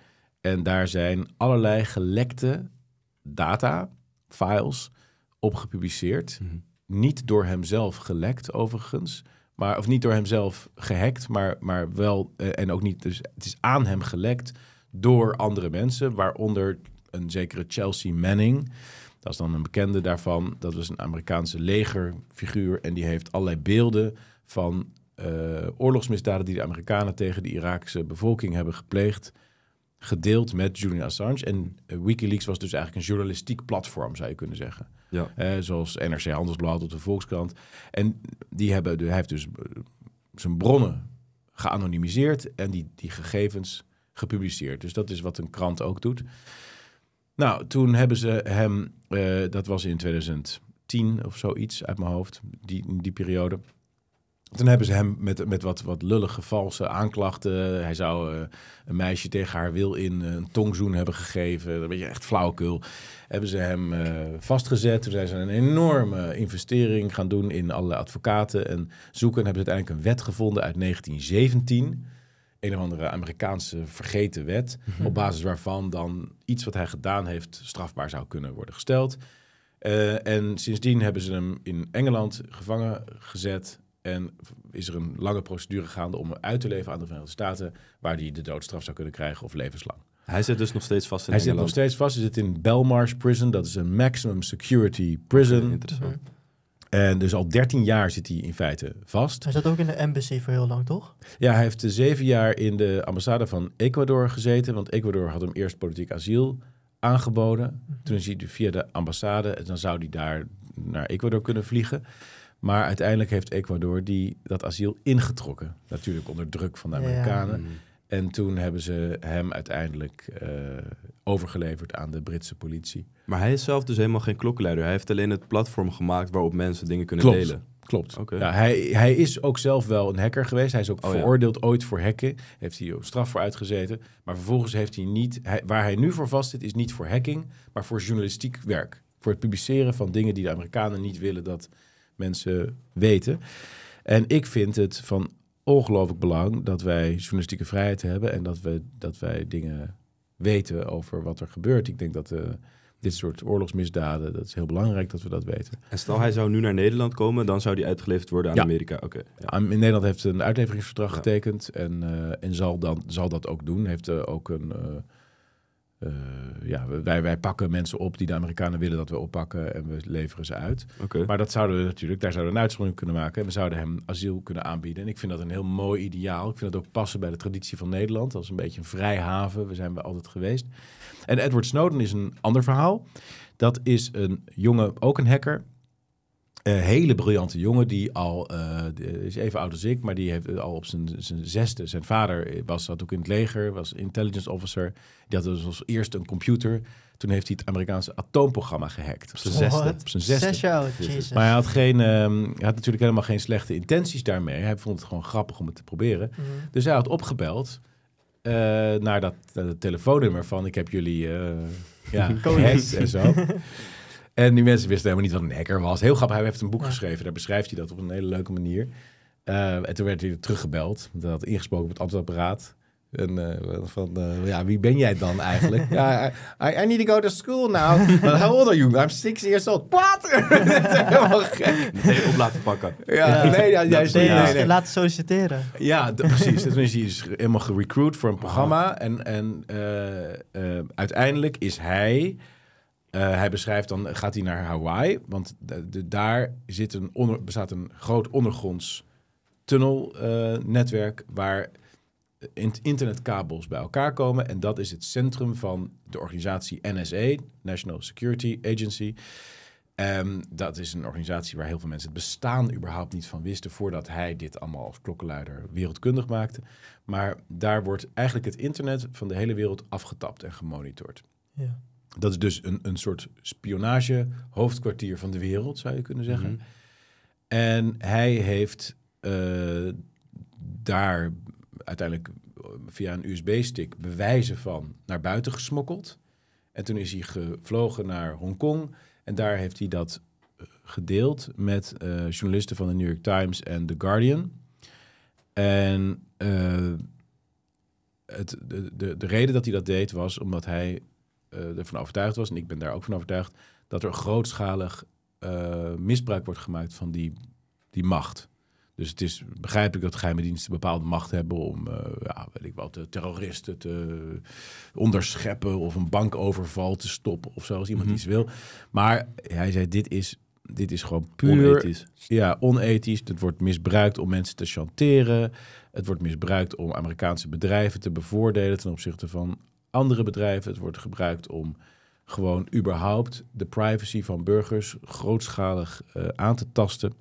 En daar zijn allerlei gelekte data, files, op gepubliceerd. Mhm. Niet door hemzelf gelekt, overigens. Maar, of niet door hemzelf gehackt, maar, maar wel, eh, en ook niet, dus het is aan hem gelekt door andere mensen, waaronder een zekere Chelsea Manning. Dat is dan een bekende daarvan. Dat was een Amerikaanse legerfiguur en die heeft allerlei beelden van uh, oorlogsmisdaden die de Amerikanen tegen de Iraakse bevolking hebben gepleegd, gedeeld met Julian Assange. En eh, Wikileaks was dus eigenlijk een journalistiek platform, zou je kunnen zeggen. Eh, zoals NRC Handelsblad of de Volkskrant. En die hebben, hij heeft dus zijn bronnen geanonimiseerd en die, die gegevens gepubliceerd. Dus dat is wat een krant ook doet. Nou, toen hebben ze hem, dat was in 2010 of zoiets uit mijn hoofd, die, die periode toen hebben ze hem met, met wat, wat lullige valse aanklachten. Hij zou eh, een meisje tegen haar wil in eh, een tongzoen hebben gegeven. Een beetje echt flauwkul. Hebben ze hem eh, vastgezet. Toen zijn ze een enorme investering gaan doen in allerlei advocaten en zoeken. En hebben ze uiteindelijk een wet gevonden uit 1917. Een of andere Amerikaanse vergeten wet. Mhm. Op basis waarvan dan iets wat hij gedaan heeft strafbaar zou kunnen worden gesteld. en sindsdien hebben ze hem in Engeland gevangen gezet en is er een lange procedure gaande om hem uit te leveren aan de Verenigde Staten, waar hij de doodstraf zou kunnen krijgen of levenslang. Hij
zit dus nog steeds vast in Hij zit nog
steeds vast. Hij zit in Belmarsh Prison. Dat is een maximum security prison. interessant. Mhm. En dus al 13 jaar zit hij in feite vast. Hij
zat ook in de embassy voor heel lang, toch?
Ja, hij heeft zeven jaar in de ambassade van Ecuador gezeten. Want Ecuador had hem eerst politiek asiel aangeboden. Mhm. Toen is hij via de ambassade en dan zou hij daar naar Ecuador kunnen vliegen. Maar uiteindelijk heeft Ecuador die, dat asiel ingetrokken. Natuurlijk onder druk van de Amerikanen. Mm. En toen hebben ze hem uiteindelijk
eh, overgeleverd aan de Britse politie. Maar hij is zelf dus helemaal geen klokkenluider. Hij heeft alleen het platform gemaakt waarop mensen dingen kunnen delen. Klopt. Okay. hij, hij
is ook zelf wel een hacker geweest. Hij is ook oh, veroordeeld ooit voor hacken. Heeft hij ook straf voor uitgezeten. Maar vervolgens heeft hij niet... waar hij nu voor vastzit is niet voor hacking, maar voor journalistiek werk. Voor het publiceren van dingen die de Amerikanen niet willen dat mensen weten. En ik vind het van ongelooflijk belang dat wij journalistieke vrijheid hebben en dat, we, dat wij dingen weten over wat er gebeurt. Ik denk dat eh, dit soort oorlogsmisdaden, dat is heel belangrijk dat we dat weten.
En stel hij zou nu naar Nederland komen, dan zou die uitgeleverd worden aan Amerika. Oké.
ja. In Nederland heeft een uitleveringsverdrag getekend en, eh, en zal, dan, zal dat ook doen. Heeft eh, ook een eh, ja, wij, wij pakken mensen op die de Amerikanen willen dat we oppakken en we leveren ze uit. Maar dat zouden we natuurlijk, daar zouden we een uitzondering kunnen maken. En we zouden hem asiel kunnen aanbieden. En ik vind dat een heel mooi ideaal. Ik vind dat ook passen bij de traditie van Nederland. Dat is een beetje een vrij haven. We zijn we altijd geweest. En Edward Snowden is een ander verhaal. Dat is een jongen, ook een hacker, eh, hele briljante jongen die al, eh, is even oud als ik, maar die heeft eh, al op zijn, zesde. Zijn vader was, zat ook in het leger, was intelligence officer. Die had dus als eerste een computer. Toen heeft hij het Amerikaanse atoomprogramma gehackt. Op zijn zesde. Op zijn zesde. Maar hij had, geen, ehm, hij had natuurlijk helemaal geen slechte intenties daarmee. Hij vond het gewoon grappig om het te proberen. Mhm. Dus hij had opgebeld naar dat, telefoonnummer van ik heb jullie ja, gehackt en zo. En die mensen wisten helemaal niet wat een hacker was. Heel grappig, hij heeft een boek geschreven. Daar beschrijft hij dat op een hele leuke manier. Eh, en toen werd hij teruggebeld. Dat had ingesproken op het antwoordapparaat. En eh, van, eh, ja, wie ben jij dan eigenlijk? ja, I, I, need to go to school now. How old are you? I'm six years old. Wat? gek. Nee, op laten pakken. Ja, nee, ja, nee, nee, Laten solliciteren. Ja, precies. Toen is hij helemaal gerecruit voor een programma. en uiteindelijk is hij... Eh, hij beschrijft dan, gaat hij naar Hawaii, want daar zit een onder, bestaat een groot ondergronds tunnelnetwerk eh, waar internetkabels bij elkaar komen. En dat is het centrum van de organisatie NSA, National Security Agency. Ehm, dat is een organisatie waar heel veel mensen het bestaan überhaupt niet van wisten voordat hij dit allemaal als klokkenluider wereldkundig maakte. Maar daar wordt eigenlijk het internet van de hele wereld afgetapt en gemonitord. Ja. Dat is dus een, een soort spionage hoofdkwartier van de wereld, zou je kunnen zeggen. Mhm. En hij heeft eh, daar uiteindelijk eh, via een USB-stick bewijzen van naar buiten gesmokkeld. En toen is hij gevlogen naar Hongkong. En daar heeft hij dat eh, gedeeld met journalisten van de New York Times en The Guardian. En het, de, de, de reden dat hij dat deed was omdat hij uh, ervan overtuigd was, en ik ben daar ook van overtuigd, dat er grootschalig eh, misbruik wordt gemaakt van die, die macht. Dus het is begrijpelijk dat geheime diensten bepaalde macht hebben om, eh, ja, weet ik wat, terroristen te onderscheppen of een bankoverval te stoppen of zo, als iemand mhm. iets wil. Maar hij zei, dit is, dit is gewoon puur... Onethisch. Ja, onethisch. Het wordt misbruikt om mensen te chanteren. Het wordt misbruikt om Amerikaanse bedrijven te bevoordelen ten opzichte van andere bedrijven. Het wordt gebruikt om gewoon überhaupt de privacy van burgers
grootschalig eh,
aan te tasten.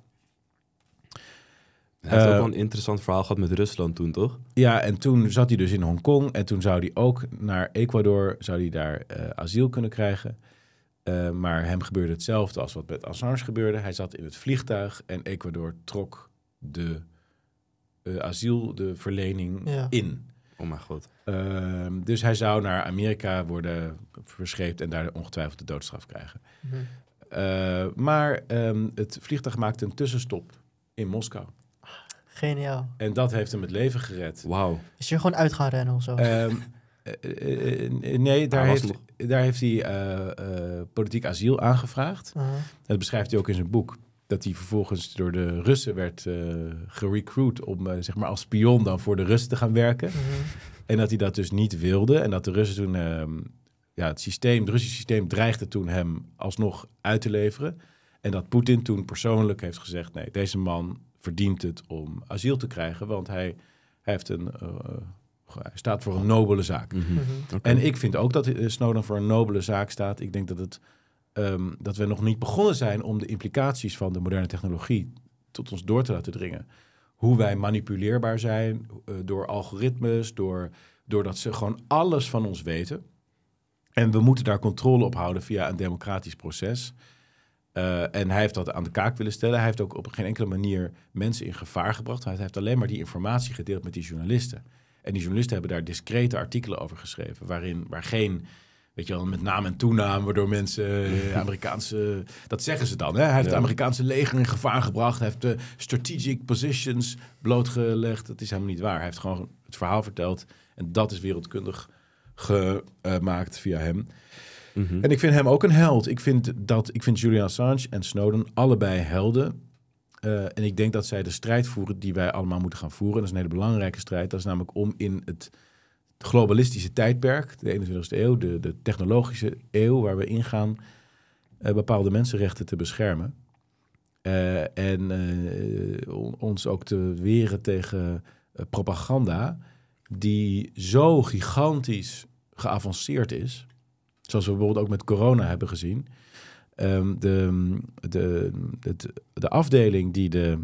Hij heeft ook eh, wel een
interessant verhaal gehad met Rusland toen, toch?
Ja, en toen zat hij dus in Hongkong. En toen zou hij ook naar Ecuador, zou hij daar eh, asiel kunnen krijgen. maar hem gebeurde hetzelfde als wat met Assange gebeurde. Hij zat in het vliegtuig en Ecuador trok de uh, asiel, de verlening in. Oh mijn god. Ehm, dus hij zou naar Amerika worden verscheept en daar ongetwijfeld de doodstraf krijgen. Mhm. Ehm, maar ehm, het vliegtuig maakte een tussenstop in Moskou.
Geniaal.
En dat heeft hem het leven gered. Wauw.
Is je gewoon uit gaan rennen of zo? Eh,
eh, eh, nee, daar, heeft, daar heeft hij politiek asiel aangevraagd. Mhm. Dat beschrijft hij ook in zijn boek dat hij vervolgens door de Russen werd uh, om zeg maar als spion dan voor de Russen te gaan werken. Mhm. En dat hij dat dus niet wilde. En dat de Russen toen. Ehm, ja, het systeem, het Russische systeem dreigde toen hem alsnog uit te leveren. En dat Poetin toen persoonlijk heeft gezegd: nee, deze man verdient het om asiel te krijgen, want hij, hij heeft een. Eh, eh, hij staat voor een nobele zaak. Mhm. Mhm. Mhm. En ik vind ook dat eh, Snowden voor een nobele zaak staat. Ik denk dat, het, ehm, dat we nog niet begonnen zijn om de implicaties van de moderne technologie tot ons door te laten dringen hoe wij manipuleerbaar zijn eh, door algoritmes, door, doordat ze gewoon alles van ons weten. En we moeten daar controle op houden via een democratisch proces. Eh, en hij heeft dat aan de kaak willen stellen. Hij heeft ook op geen enkele manier mensen in gevaar gebracht. Hij heeft alleen maar die informatie gedeeld met die journalisten. En die journalisten hebben daar discrete artikelen over geschreven, waarin, waar geen Weet je wel, met naam en toenaam, waardoor mensen eh, Amerikaanse... dat zeggen ze dan, hè? Hij heeft het Amerikaanse leger in gevaar gebracht. heeft de eh, strategic positions blootgelegd. Dat is helemaal niet waar. Hij heeft gewoon het verhaal verteld. En dat is wereldkundig gemaakt via hem. Mhm. En ik vind hem ook een held. Ik vind, dat, ik vind Julian Assange en Snowden allebei helden. Eh, en ik denk dat zij de strijd voeren die wij allemaal moeten gaan voeren. dat is een hele belangrijke strijd. Dat is namelijk om in het het globalistische tijdperk, de 21ste eeuw, de, de technologische eeuw waar we ingaan, uh, bepaalde mensenrechten te beschermen. Eh, en eh, ons ook te weren tegen propaganda die zo gigantisch geavanceerd is. Zoals we bijvoorbeeld ook met corona hebben gezien. Ehm, de, de, de, de afdeling die de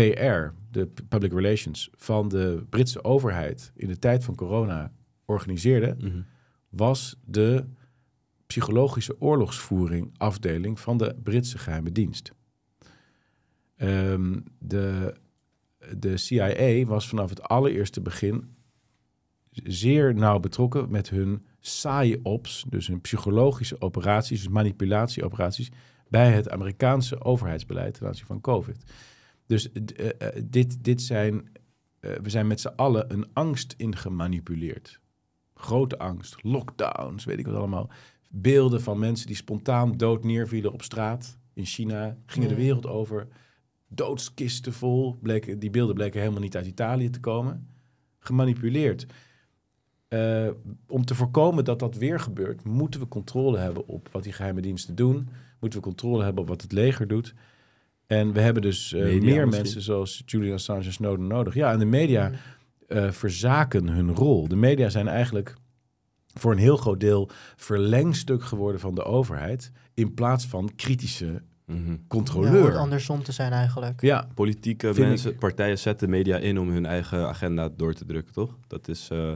PR, de public relations van de Britse overheid in de tijd van corona organiseerde, mhm. was de psychologische oorlogsvoering afdeling van de Britse geheime dienst. Ehm, de, de CIA was vanaf het allereerste begin zeer nauw betrokken met hun ops, dus hun psychologische operaties, dus manipulatieoperaties, bij het Amerikaanse overheidsbeleid ten aanzien van COVID. Dus eh, eh, dit, dit zijn, eh, we zijn met z'n allen een angst in gemanipuleerd. Grote angst, lockdowns, weet ik wat allemaal. Beelden van mensen die spontaan dood neervielen op straat in China, gingen de wereld over. Doodskisten vol. die beelden bleken helemaal niet uit Italië te komen. Gemanipuleerd. om te voorkomen dat dat weer gebeurt, moeten we controle hebben op wat die geheime diensten doen. Moeten we controle hebben op wat het leger doet. En we hebben dus eh, meer mensen zoals Julian Assange en Snowden nodig. Ja, en de media uh, verzaken hun rol. De media zijn eigenlijk voor een heel groot deel verlengstuk geworden van de overheid... in plaats van kritische mhm.
controleur. Ja,
andersom te zijn eigenlijk.
Ja, politieke mensen, partijen zetten media in om hun eigen agenda door te drukken, toch? Dat is. Eh,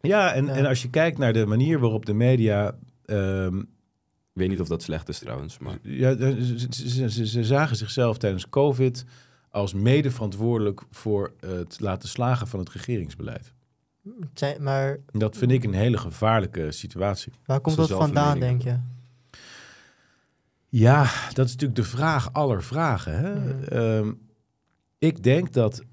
ja, en, en als je kijkt naar de manier waarop de media ehm, ik weet niet of dat slecht is trouwens. Maar... Ja, ze, zagen zichzelf tijdens COVID als mede verantwoordelijk voor het laten slagen van het regeringsbeleid.
maar... Dat vind ik
een hele gevaarlijke situatie. Waar komt dat vandaan, denk je? Ja, dat is natuurlijk de vraag aller vragen. Hè? Mhm. Ehm, ik denk dat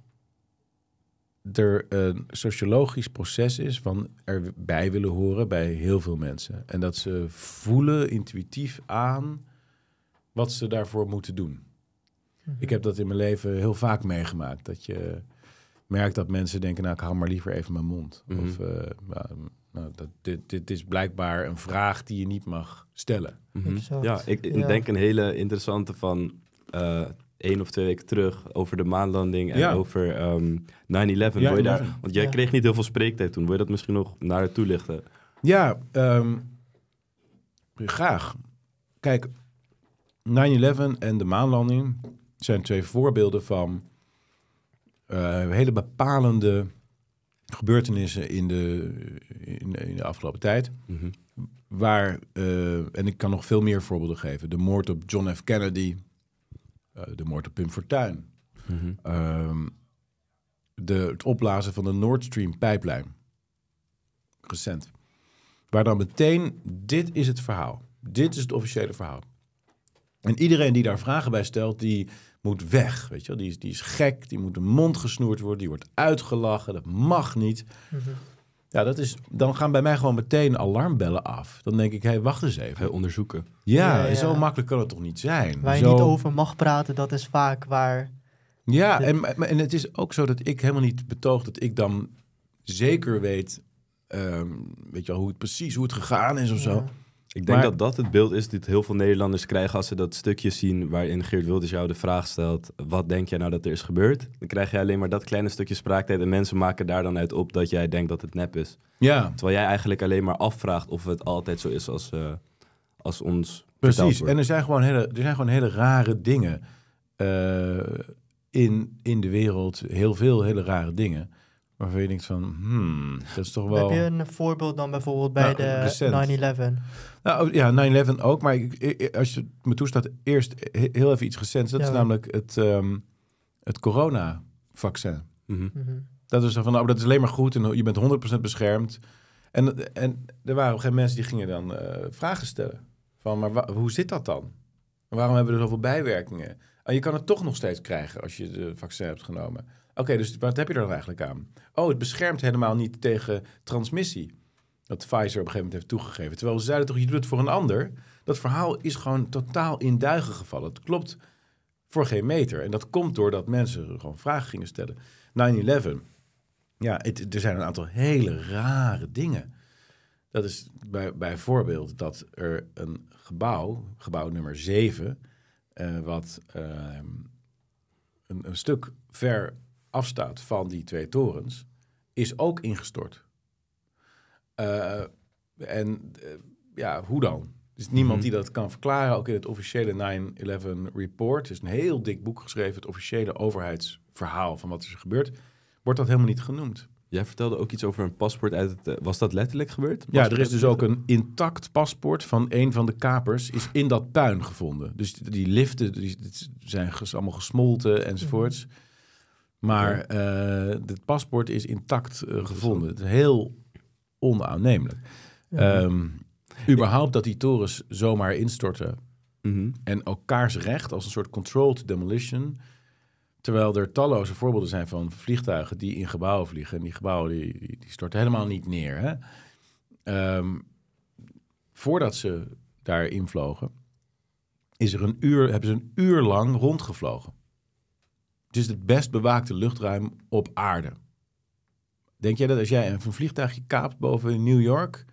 er een sociologisch proces is van erbij willen horen bij heel veel mensen. En dat ze voelen intuïtief aan wat ze daarvoor moeten doen. Mhm. Ik heb dat in mijn leven heel vaak meegemaakt. Dat je merkt dat mensen denken, nou ik hou maar liever even mijn mond. Mhm. Of eh, nou, dat, dit, dit is
blijkbaar een vraag die je niet mag
stellen. Mhm. Ja, ik denk
een hele interessante van... Eh, één of twee weken terug over de maanlanding en over 9-11. Ehm, je want jij kreeg niet heel veel spreektijd toen. Wil je dat misschien nog naar het toelichten?
Ja, ehm, graag. Kijk, 9-11 en de maanlanding zijn twee voorbeelden van eh, hele bepalende gebeurtenissen in de, in, de afgelopen tijd. Mhm. Waar, eh, en ik kan nog veel meer voorbeelden geven. De moord op John F. Kennedy eh, de moord op Pim Fortuyn. Mhm. Ehm, de, het opblazen van de Nord Stream pijplijn. Recent. Waar dan meteen, dit is het verhaal. Dit is het officiële verhaal. En iedereen die daar vragen bij stelt, die moet weg. Weet je wel? Die, is, die is gek, die moet de mond gesnoerd worden, die wordt uitgelachen, dat mag niet. Mm ja, dat is, dan gaan bij mij gewoon meteen alarmbellen af. Dan denk ik, hé, hey, wacht eens even. onderzoeken. Ja, zo makkelijk kan het toch niet zijn? Waar je niet over
mag praten, dat is vaak waar...
Ja, en, en het is ook zo dat ik helemaal
niet betoog dat ik dan zeker weet, ehm, weet je wel, hoe het precies, hoe het gegaan is of zo. Ik denk dat dat het beeld is dat heel veel Nederlanders krijgen als ze dat stukje zien waarin Geert Wilders jou de vraag stelt: wat denk jij nou dat er is gebeurd? Dan krijg je alleen maar dat kleine stukje spraaktijd en mensen maken daar dan uit op dat jij denkt dat het nep is. Ja. Terwijl jij eigenlijk alleen maar afvraagt of het altijd zo is als, uh, als ons. Precies, en er
zijn gewoon hele, er zijn gewoon hele rare dingen eh, in, in de wereld, heel veel hele rare dingen waarvan je denkt van, hmm, dat is toch wel... Heb
je een voorbeeld dan bijvoorbeeld bij nou, de
9-11? Nou oh, ja, 9-11 ook, maar ik, als je me toestaat, eerst heel even iets recents. Dat is namelijk het, um, het corona-vaccin. Mm Dat is van, oh dat is alleen maar goed en je bent 100% beschermd. En, en er waren ook geen mensen die gingen dan eh, vragen stellen. Van, maar hoe zit dat dan? waarom hebben we er zoveel bijwerkingen? En ah, je kan het toch nog steeds krijgen als je de vaccin hebt genomen. Oké, dus wat heb je er dan eigenlijk aan? Oh, het beschermt helemaal niet tegen transmissie. Dat Pfizer op een gegeven moment heeft toegegeven. Terwijl ze zeiden toch, je doet het voor een ander. Dat verhaal is gewoon totaal in duigen gevallen. Het klopt voor geen meter. En dat komt doordat mensen gewoon vragen gingen stellen. 9-11. Ja, er zijn een aantal hele rare dingen. Dat is bij, bijvoorbeeld dat er een gebouw, gebouw nummer 7, eh, wat ehm, een, een, stuk ver afstaat van die twee torens, is ook ingestort. Eh, en eh, ja, hoe dan? Er is niemand die mhm. dat kan verklaren. Ook in het officiële 9-11 report, het is een heel dik boek geschreven, het officiële overheidsverhaal van wat is er gebeurd, wordt dat helemaal niet genoemd.
Jij vertelde ook iets over een paspoort uit het. Eh, was dat letterlijk gebeurd? Ja, er is dus ook een
intact paspoort van een van de kapers is in dat puin gevonden. Dus die liften die zijn allemaal gesmolten enzovoorts. Mhm. Maar eh, het paspoort is intact eh, gevonden. Het is heel onaannemelijk. Ehm, ja. überhaupt dat die torens zomaar instorten. Mhm. En elkaars recht als een soort controlled demolition. Terwijl er talloze voorbeelden zijn van vliegtuigen die in gebouwen vliegen. En die gebouwen die, die, storten helemaal niet neer. Hè? Ehm, voordat ze daar invlogen, is er een uur, hebben ze een uur lang rondgevlogen. Het is het best bewaakte luchtruim op aarde. Denk jij dat als jij een vliegtuigje kaapt boven New York,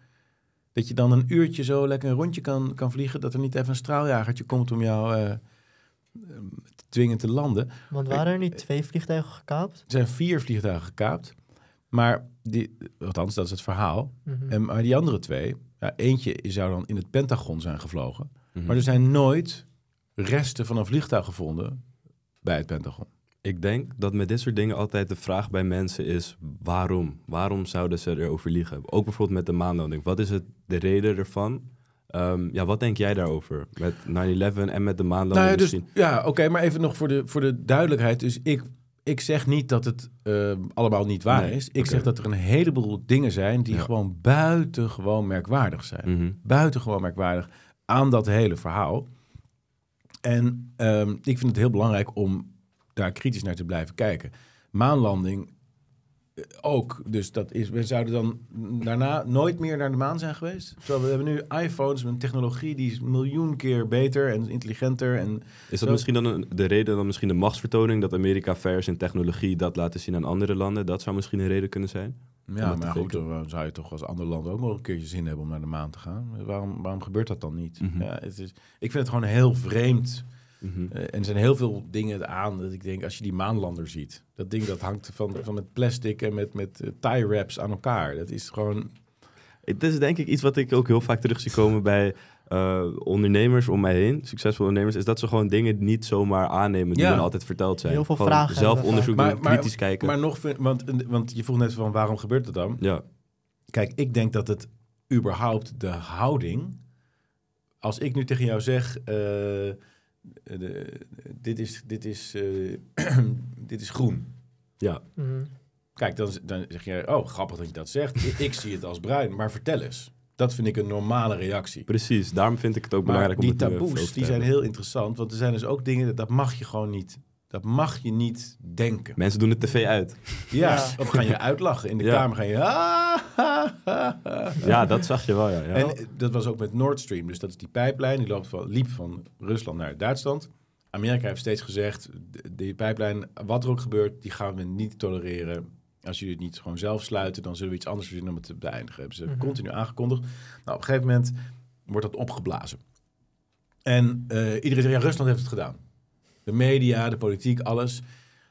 dat je dan een uurtje zo lekker een rondje kan, kan vliegen, dat er niet even een straaljagertje komt om jou uh, te dwingen te landen? Want waren er niet twee vliegtuigen gekaapt? Er zijn vier vliegtuigen gekaapt. Maar, die, althans, dat is het verhaal. Mhm. en, maar die andere twee, ja, eentje zou dan in het Pentagon zijn gevlogen. Mhm. Maar er zijn nooit resten van
een vliegtuig gevonden bij het Pentagon ik denk dat met dit soort dingen altijd de vraag bij mensen is: waarom? Waarom zouden ze erover liegen? Ook bijvoorbeeld met de maanlanding. Wat is het, de reden ervan? Ehm, ja, wat denk jij daarover? Met 9-11 en met de maanlanding nou ja, dus, Ja,
oké, maar even nog voor de, voor de duidelijkheid. Dus ik, ik zeg niet dat het uh, allemaal niet waar is. Ik zeg dat er een heleboel dingen zijn die gewoon buitengewoon merkwaardig zijn. Mm Buitengewoon merkwaardig aan dat hele verhaal. En ehm, ik vind het heel belangrijk om daar kritisch naar te blijven kijken. Maanlanding eh, ook. Dus dat is, we zouden dan daarna nooit meer naar de maan zijn geweest. Terwijl we hebben nu iPhones met technologie die is miljoen keer beter en intelligenter. En is dat misschien
dan de reden dan misschien de machtsvertoning dat Amerika vers in technologie dat laten zien aan andere landen? Dat zou misschien een reden kunnen zijn? Ja, maar goed,
dan zou je toch als ander land ook nog een keertje zin hebben om naar de maan te gaan. Waarom, waarom gebeurt dat dan niet? Mhm. ja, het is, ik vind het gewoon heel vreemd Mhm. Eh, en er zijn heel veel dingen aan dat ik denk, als je die maanlander ziet, dat ding dat hangt van, van met
plastic en met, met eh, tie wraps aan elkaar. Dat is gewoon. Het is denk ik iets wat ik ook heel vaak terug zie komen bij eh, ondernemers om mij heen, succesvolle ondernemers, is dat ze gewoon dingen niet zomaar aannemen die ja. dan altijd verteld zijn. Heel veel vragen. Zelf onderzoek kritisch kijken. Maar
nog, want, want je vroeg net van waarom gebeurt dat dan? Ja. Kijk, ik denk dat het überhaupt de houding. Als ik nu tegen jou zeg. Eh, dit is, dit is, eh, dit is groen. Ja. Mhm. Kijk, dan, dan zeg je, oh, grappig dat je dat zegt. ik, zie het als bruin, maar vertel eens. Dat vind ik een normale reactie.
Precies, daarom vind ik het ook belangrijk om die eh, taboes, die zijn heel
interessant, want er zijn dus ook dingen dat mag je gewoon niet dat mag je niet denken.
Mensen doen de tv
uit. Ja, of gaan je uitlachen. In de kamer gaan je... Ja, dat zag je wel, ja. ja. En eh, dat was ook met Nord Stream. Dus dat is die pijplijn. Die loopt van, liep van Rusland naar Duitsland. Amerika heeft steeds gezegd... die pijplijn, wat er ook gebeurt, die gaan we niet tolereren. Als jullie het niet gewoon zelf sluiten... dan zullen we iets anders verzinnen om het te beëindigen. Hebben ze mhm. continu aangekondigd. Nou, op een gegeven moment wordt dat opgeblazen. En eh, iedereen zegt, ja, Rusland heeft het gedaan. De media, de politiek, alles.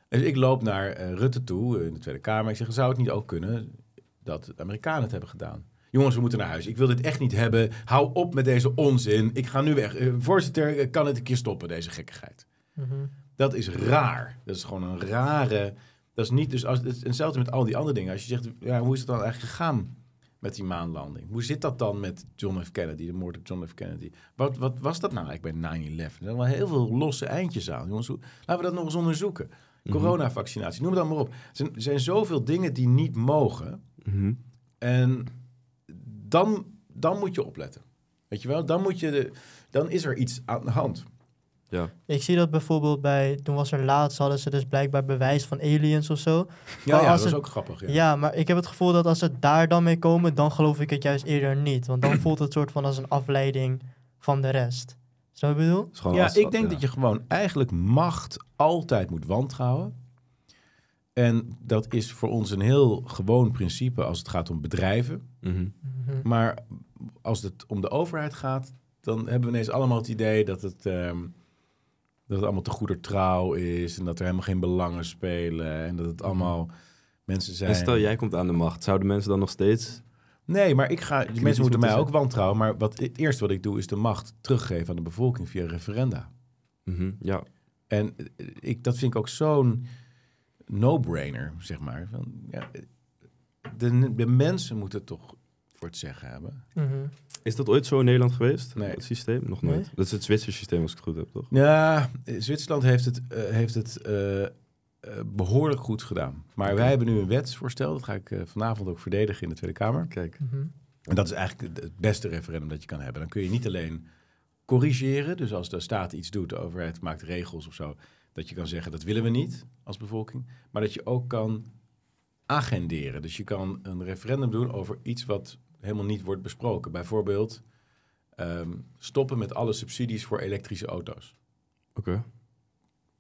Dus ik loop naar eh, Rutte toe eh, in de Tweede Kamer. Ik zeg, zou het niet ook kunnen dat de Amerikanen het hebben gedaan? Jongens, we moeten naar huis. Ik wil dit echt niet hebben. Hou op met deze onzin. Ik ga nu weg. Eh, voorzitter, kan het een keer stoppen, deze gekkigheid? Mhm. Dat is raar. Dat is gewoon een rare... Dat is niet... Dus als, het is hetzelfde met al die andere dingen. Als je zegt, ja, hoe is het dan eigenlijk gegaan? met die maanlanding. Hoe zit dat dan met John F. Kennedy, de moord op John F. Kennedy? Wat, wat was dat nou eigenlijk bij 9-11? Er zijn wel heel veel losse eindjes aan. Jongens, laten we dat nog eens onderzoeken. Mhm. Coronavaccinatie, noem het dan maar op. Er zijn, er zoveel dingen die niet mogen. Mhm. En dan, dan moet je opletten. Weet je wel, dan, moet je de, dan is er iets aan de hand. Ja. Ik
zie dat bijvoorbeeld bij, toen was er laatst, hadden ze dus blijkbaar bewijs van aliens of zo. Ja, ja dat is ook grappig. Ja. ja. maar ik heb het gevoel dat als ze daar dan mee komen, dan geloof ik het juist eerder niet. Want dan voelt het soort van als een afleiding van de rest. Zo ik bedoel? Ja, ik denk dat
je gewoon eigenlijk macht altijd moet wantrouwen. En dat is voor ons een heel gewoon principe als het gaat om bedrijven. Mhm. Mhm. Maar als het om de overheid gaat, dan hebben we ineens allemaal het idee dat het... Ehm, dat het allemaal te goeder trouw is en dat er helemaal geen belangen spelen en dat het mhm. allemaal mensen zijn. En stel jij komt aan de macht, zouden mensen dan
nog steeds? Nee, maar ik ga. Die mensen moeten mij ook
wantrouwen. Maar wat, het eerste wat ik doe is de macht teruggeven aan de bevolking via referenda. Mhm, ja. En eh, ik, dat vind ik ook zo'n no-brainer, zeg maar. Van,
ja, de, de, mensen moeten toch voor het zeggen hebben. Mhm. Is dat ooit zo in Nederland geweest? Nee. Het systeem? Nog nooit. Dat is het Zwitserse systeem, als ik het goed heb, toch? Ja,
Zwitserland heeft het, eh, heeft het eh, eh, behoorlijk goed gedaan. Maar wij hebben nu een wetsvoorstel. Dat ga ik vanavond ook verdedigen in de Tweede Kamer. Kijk. Mhm. En dat is eigenlijk het beste referendum dat je kan hebben. Dan kun je niet alleen corrigeren. Dus als de staat iets doet, de overheid maakt regels of zo. Dat je kan zeggen, dat willen we niet als bevolking. Maar dat je ook kan agenderen. Dus je kan een referendum doen over iets wat helemaal niet wordt besproken. Bijvoorbeeld ehm, stoppen met alle subsidies voor elektrische auto's. Oké.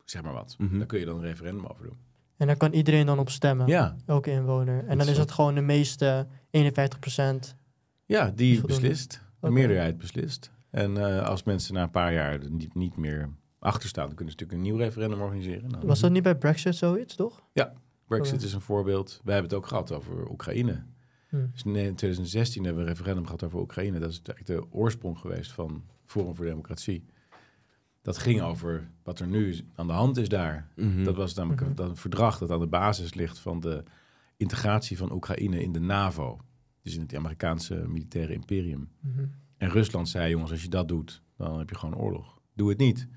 Zeg maar wat. Mm Daar kun je dan een referendum over doen.
En daar kan iedereen dan op stemmen. Ja. Elke inwoner. En dan is dat gewoon de meeste 51%. Ja, die beslist. De meerderheid
beslist. En eh, als mensen na een paar jaar niet, niet meer achterstaan, dan kunnen ze natuurlijk een nieuw referendum organiseren. Nou, Was dat
niet bij Brexit zoiets, toch?
Ja, Brexit oh. is een voorbeeld. We hebben het ook gehad over Oekraïne. Hmm. Dus in 2016 hebben we een referendum gehad over Oekraïne. Dat is eigenlijk de oorsprong geweest van Forum voor Democratie. Dat ging over wat er nu aan de hand is daar. Mhm. Dat was namelijk een mhm. verdrag dat aan de basis ligt van de integratie van Oekraïne in de NAVO. Dus in het Amerikaanse militaire imperium. Mhm. En Rusland zei, jongens, als je dat doet, dan heb je gewoon oorlog. Doe het niet.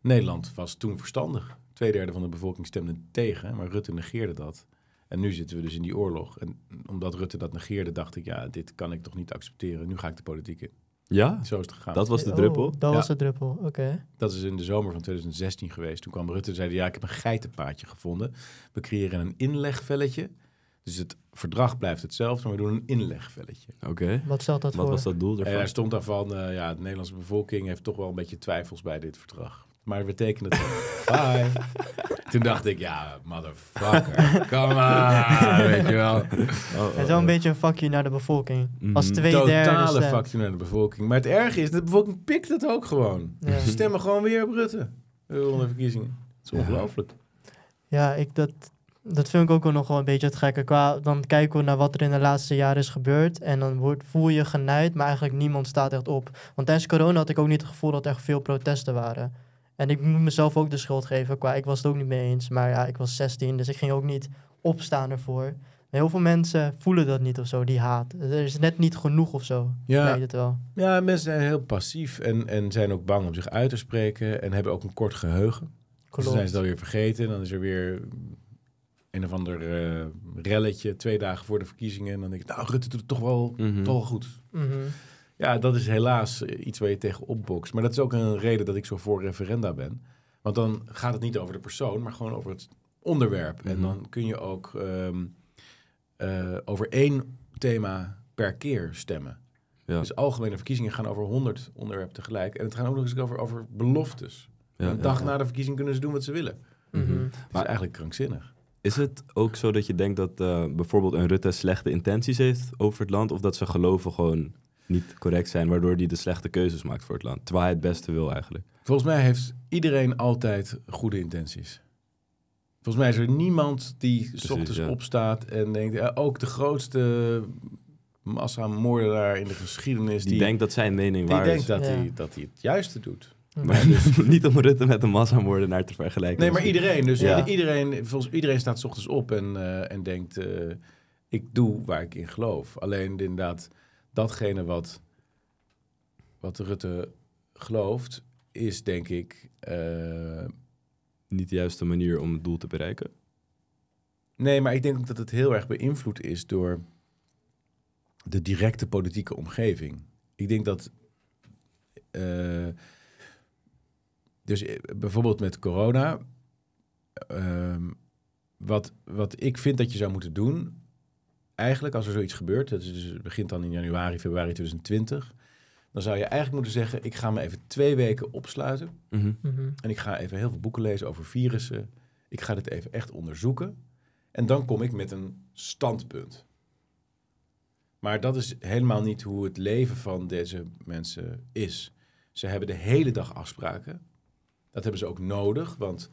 Nederland was toen verstandig. Tweederde van de bevolking stemde tegen, maar Rutte negeerde dat. En nu zitten we dus in die oorlog. En omdat Rutte dat negeerde, dacht ik, ja, dit kan ik toch niet accepteren. Nu ga ik de politiek in. Ja? Zo is het gegaan. Dat was de oh, druppel? dat was de druppel, oké. Dat is in de zomer van 2016 geweest. Toen kwam Rutte en zei ja, ik heb een geitenpaadje gevonden. We creëren een inlegvelletje. Dus het verdrag blijft hetzelfde, maar we doen een inlegvelletje.
Oké. Wat zat dat Wat was dat doel daarvan? En er
stond daarvan, uh, eh, ja, de Nederlandse bevolking heeft toch wel een beetje twijfels bij dit verdrag maar het bye. Toen dacht ik, ja, motherfucker, come on, weet je wel. Oh, oh, het is een oh.
beetje een fuck naar de bevolking. Mhm. Als twee Totale derde Totale fuck
naar de bevolking. Maar het erge is, de bevolking pikt het ook gewoon. Ze stemmen gewoon weer op Rutte. Ronde verkiezingen. Het is ongelooflijk.
Ja, ik, dat, dat vind ik ook wel nog wel een beetje het gekke. Qua, dan kijken we naar wat er in de laatste jaren is gebeurd. En dan voel je genaaid, maar eigenlijk niemand staat echt op. Want tijdens corona had ik ook niet het gevoel dat er veel protesten waren. En ik moet mezelf ook de schuld geven. Qua, ik was het ook niet mee eens. Maar ja, ik was 16, dus ik ging ook niet opstaan ervoor. heel veel mensen voelen dat niet of zo, die haat. Er is net niet genoeg of zo. Ja, het wel.
ja mensen zijn heel passief en, en zijn ook bang om zich uit te spreken. En hebben ook een kort geheugen. Klopt. Dus dan zijn ze het alweer vergeten. Dan is er weer een of ander uh, relletje twee dagen voor de verkiezingen. En dan denk ik, nou, Rutte doet het toch wel, mhm. toch wel goed. Mhm. Ja, dat is helaas eh, iets waar je tegen opbokst. Maar dat is ook een reden dat ik zo voor referenda ben. Want dan gaat het niet over de persoon, maar gewoon over het onderwerp. En mhm. dan kun je ook ehm, eh, over één thema per keer stemmen. Ja. Dus algemene verkiezingen gaan over honderd onderwerpen tegelijk. En het gaan ook nog eens over, over
beloftes. een dag na
de verkiezing kunnen ze doen wat ze willen. Dat mhm. mhm. maar
is eigenlijk krankzinnig. Is het ook zo dat je denkt dat eh, bijvoorbeeld een Rutte slechte intenties heeft over het land? Of dat ze geloven gewoon niet correct zijn, waardoor hij de slechte keuzes maakt voor het land. Terwijl hij het beste wil eigenlijk. Volgens
mij heeft iedereen altijd goede intenties. Volgens mij is er niemand die Precies, ochtends opstaat en denkt, ook de grootste massamoordenaar in de geschiedenis. Die, denkt dat zijn mening die waar denkt Dat, hij, dat hij het juiste doet. Maar dus
niet om Rutte met een massamoordenaar te vergelijken. Nee, maar iedereen. Dus
iedereen, volgens, iedereen staat ochtends op en, eh, en denkt, eh, ik doe waar ik in geloof. Alleen inderdaad, datgene wat,
wat Rutte gelooft, is denk ik. Eh, niet de juiste manier om het doel te bereiken? Nee, maar ik denk ook dat het
heel erg beïnvloed is door de directe politieke omgeving. Ik denk dat. Eh, dus eh, bijvoorbeeld met corona. Ehm, wat, wat ik vind dat je zou moeten doen, eigenlijk als er zoiets gebeurt, dat is dus, begint dan in januari, februari 2020, dan zou je eigenlijk moeten zeggen: ik ga me even twee weken opsluiten mhm. Mhm. en ik ga even heel veel boeken lezen over virussen. Ik ga dit even echt onderzoeken en dan kom ik met een standpunt. Maar dat is helemaal niet hoe het leven van deze mensen is. Ze hebben de hele dag afspraken. Dat hebben ze ook nodig, want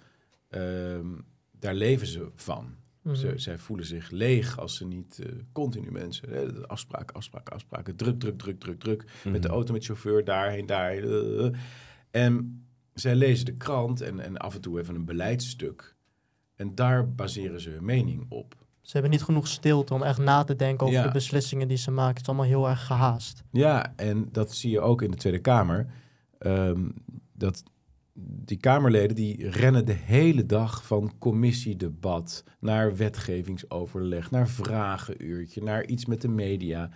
ehm, daar leven ze van. Mm ze, mhm. zij voelen zich leeg als ze niet eh, continu mensen. Hè, afspraak, afspraak, afspraken. Druk, druk, druk, druk, druk. Met de mhm. auto, met chauffeur, daarheen, daarheen. Eh, eh, en zij lezen de krant en, en af en toe even een beleidsstuk. En daar baseren ze hun mening op. Ze hebben
niet genoeg stilte om echt na te denken over de beslissingen die ze maken. Het is allemaal heel erg gehaast.
Ja, en dat zie je ook in de Tweede Kamer. Ehm, dat die Kamerleden die rennen de hele dag van commissiedebat naar wetgevingsoverleg, naar vragenuurtje, naar iets met de media.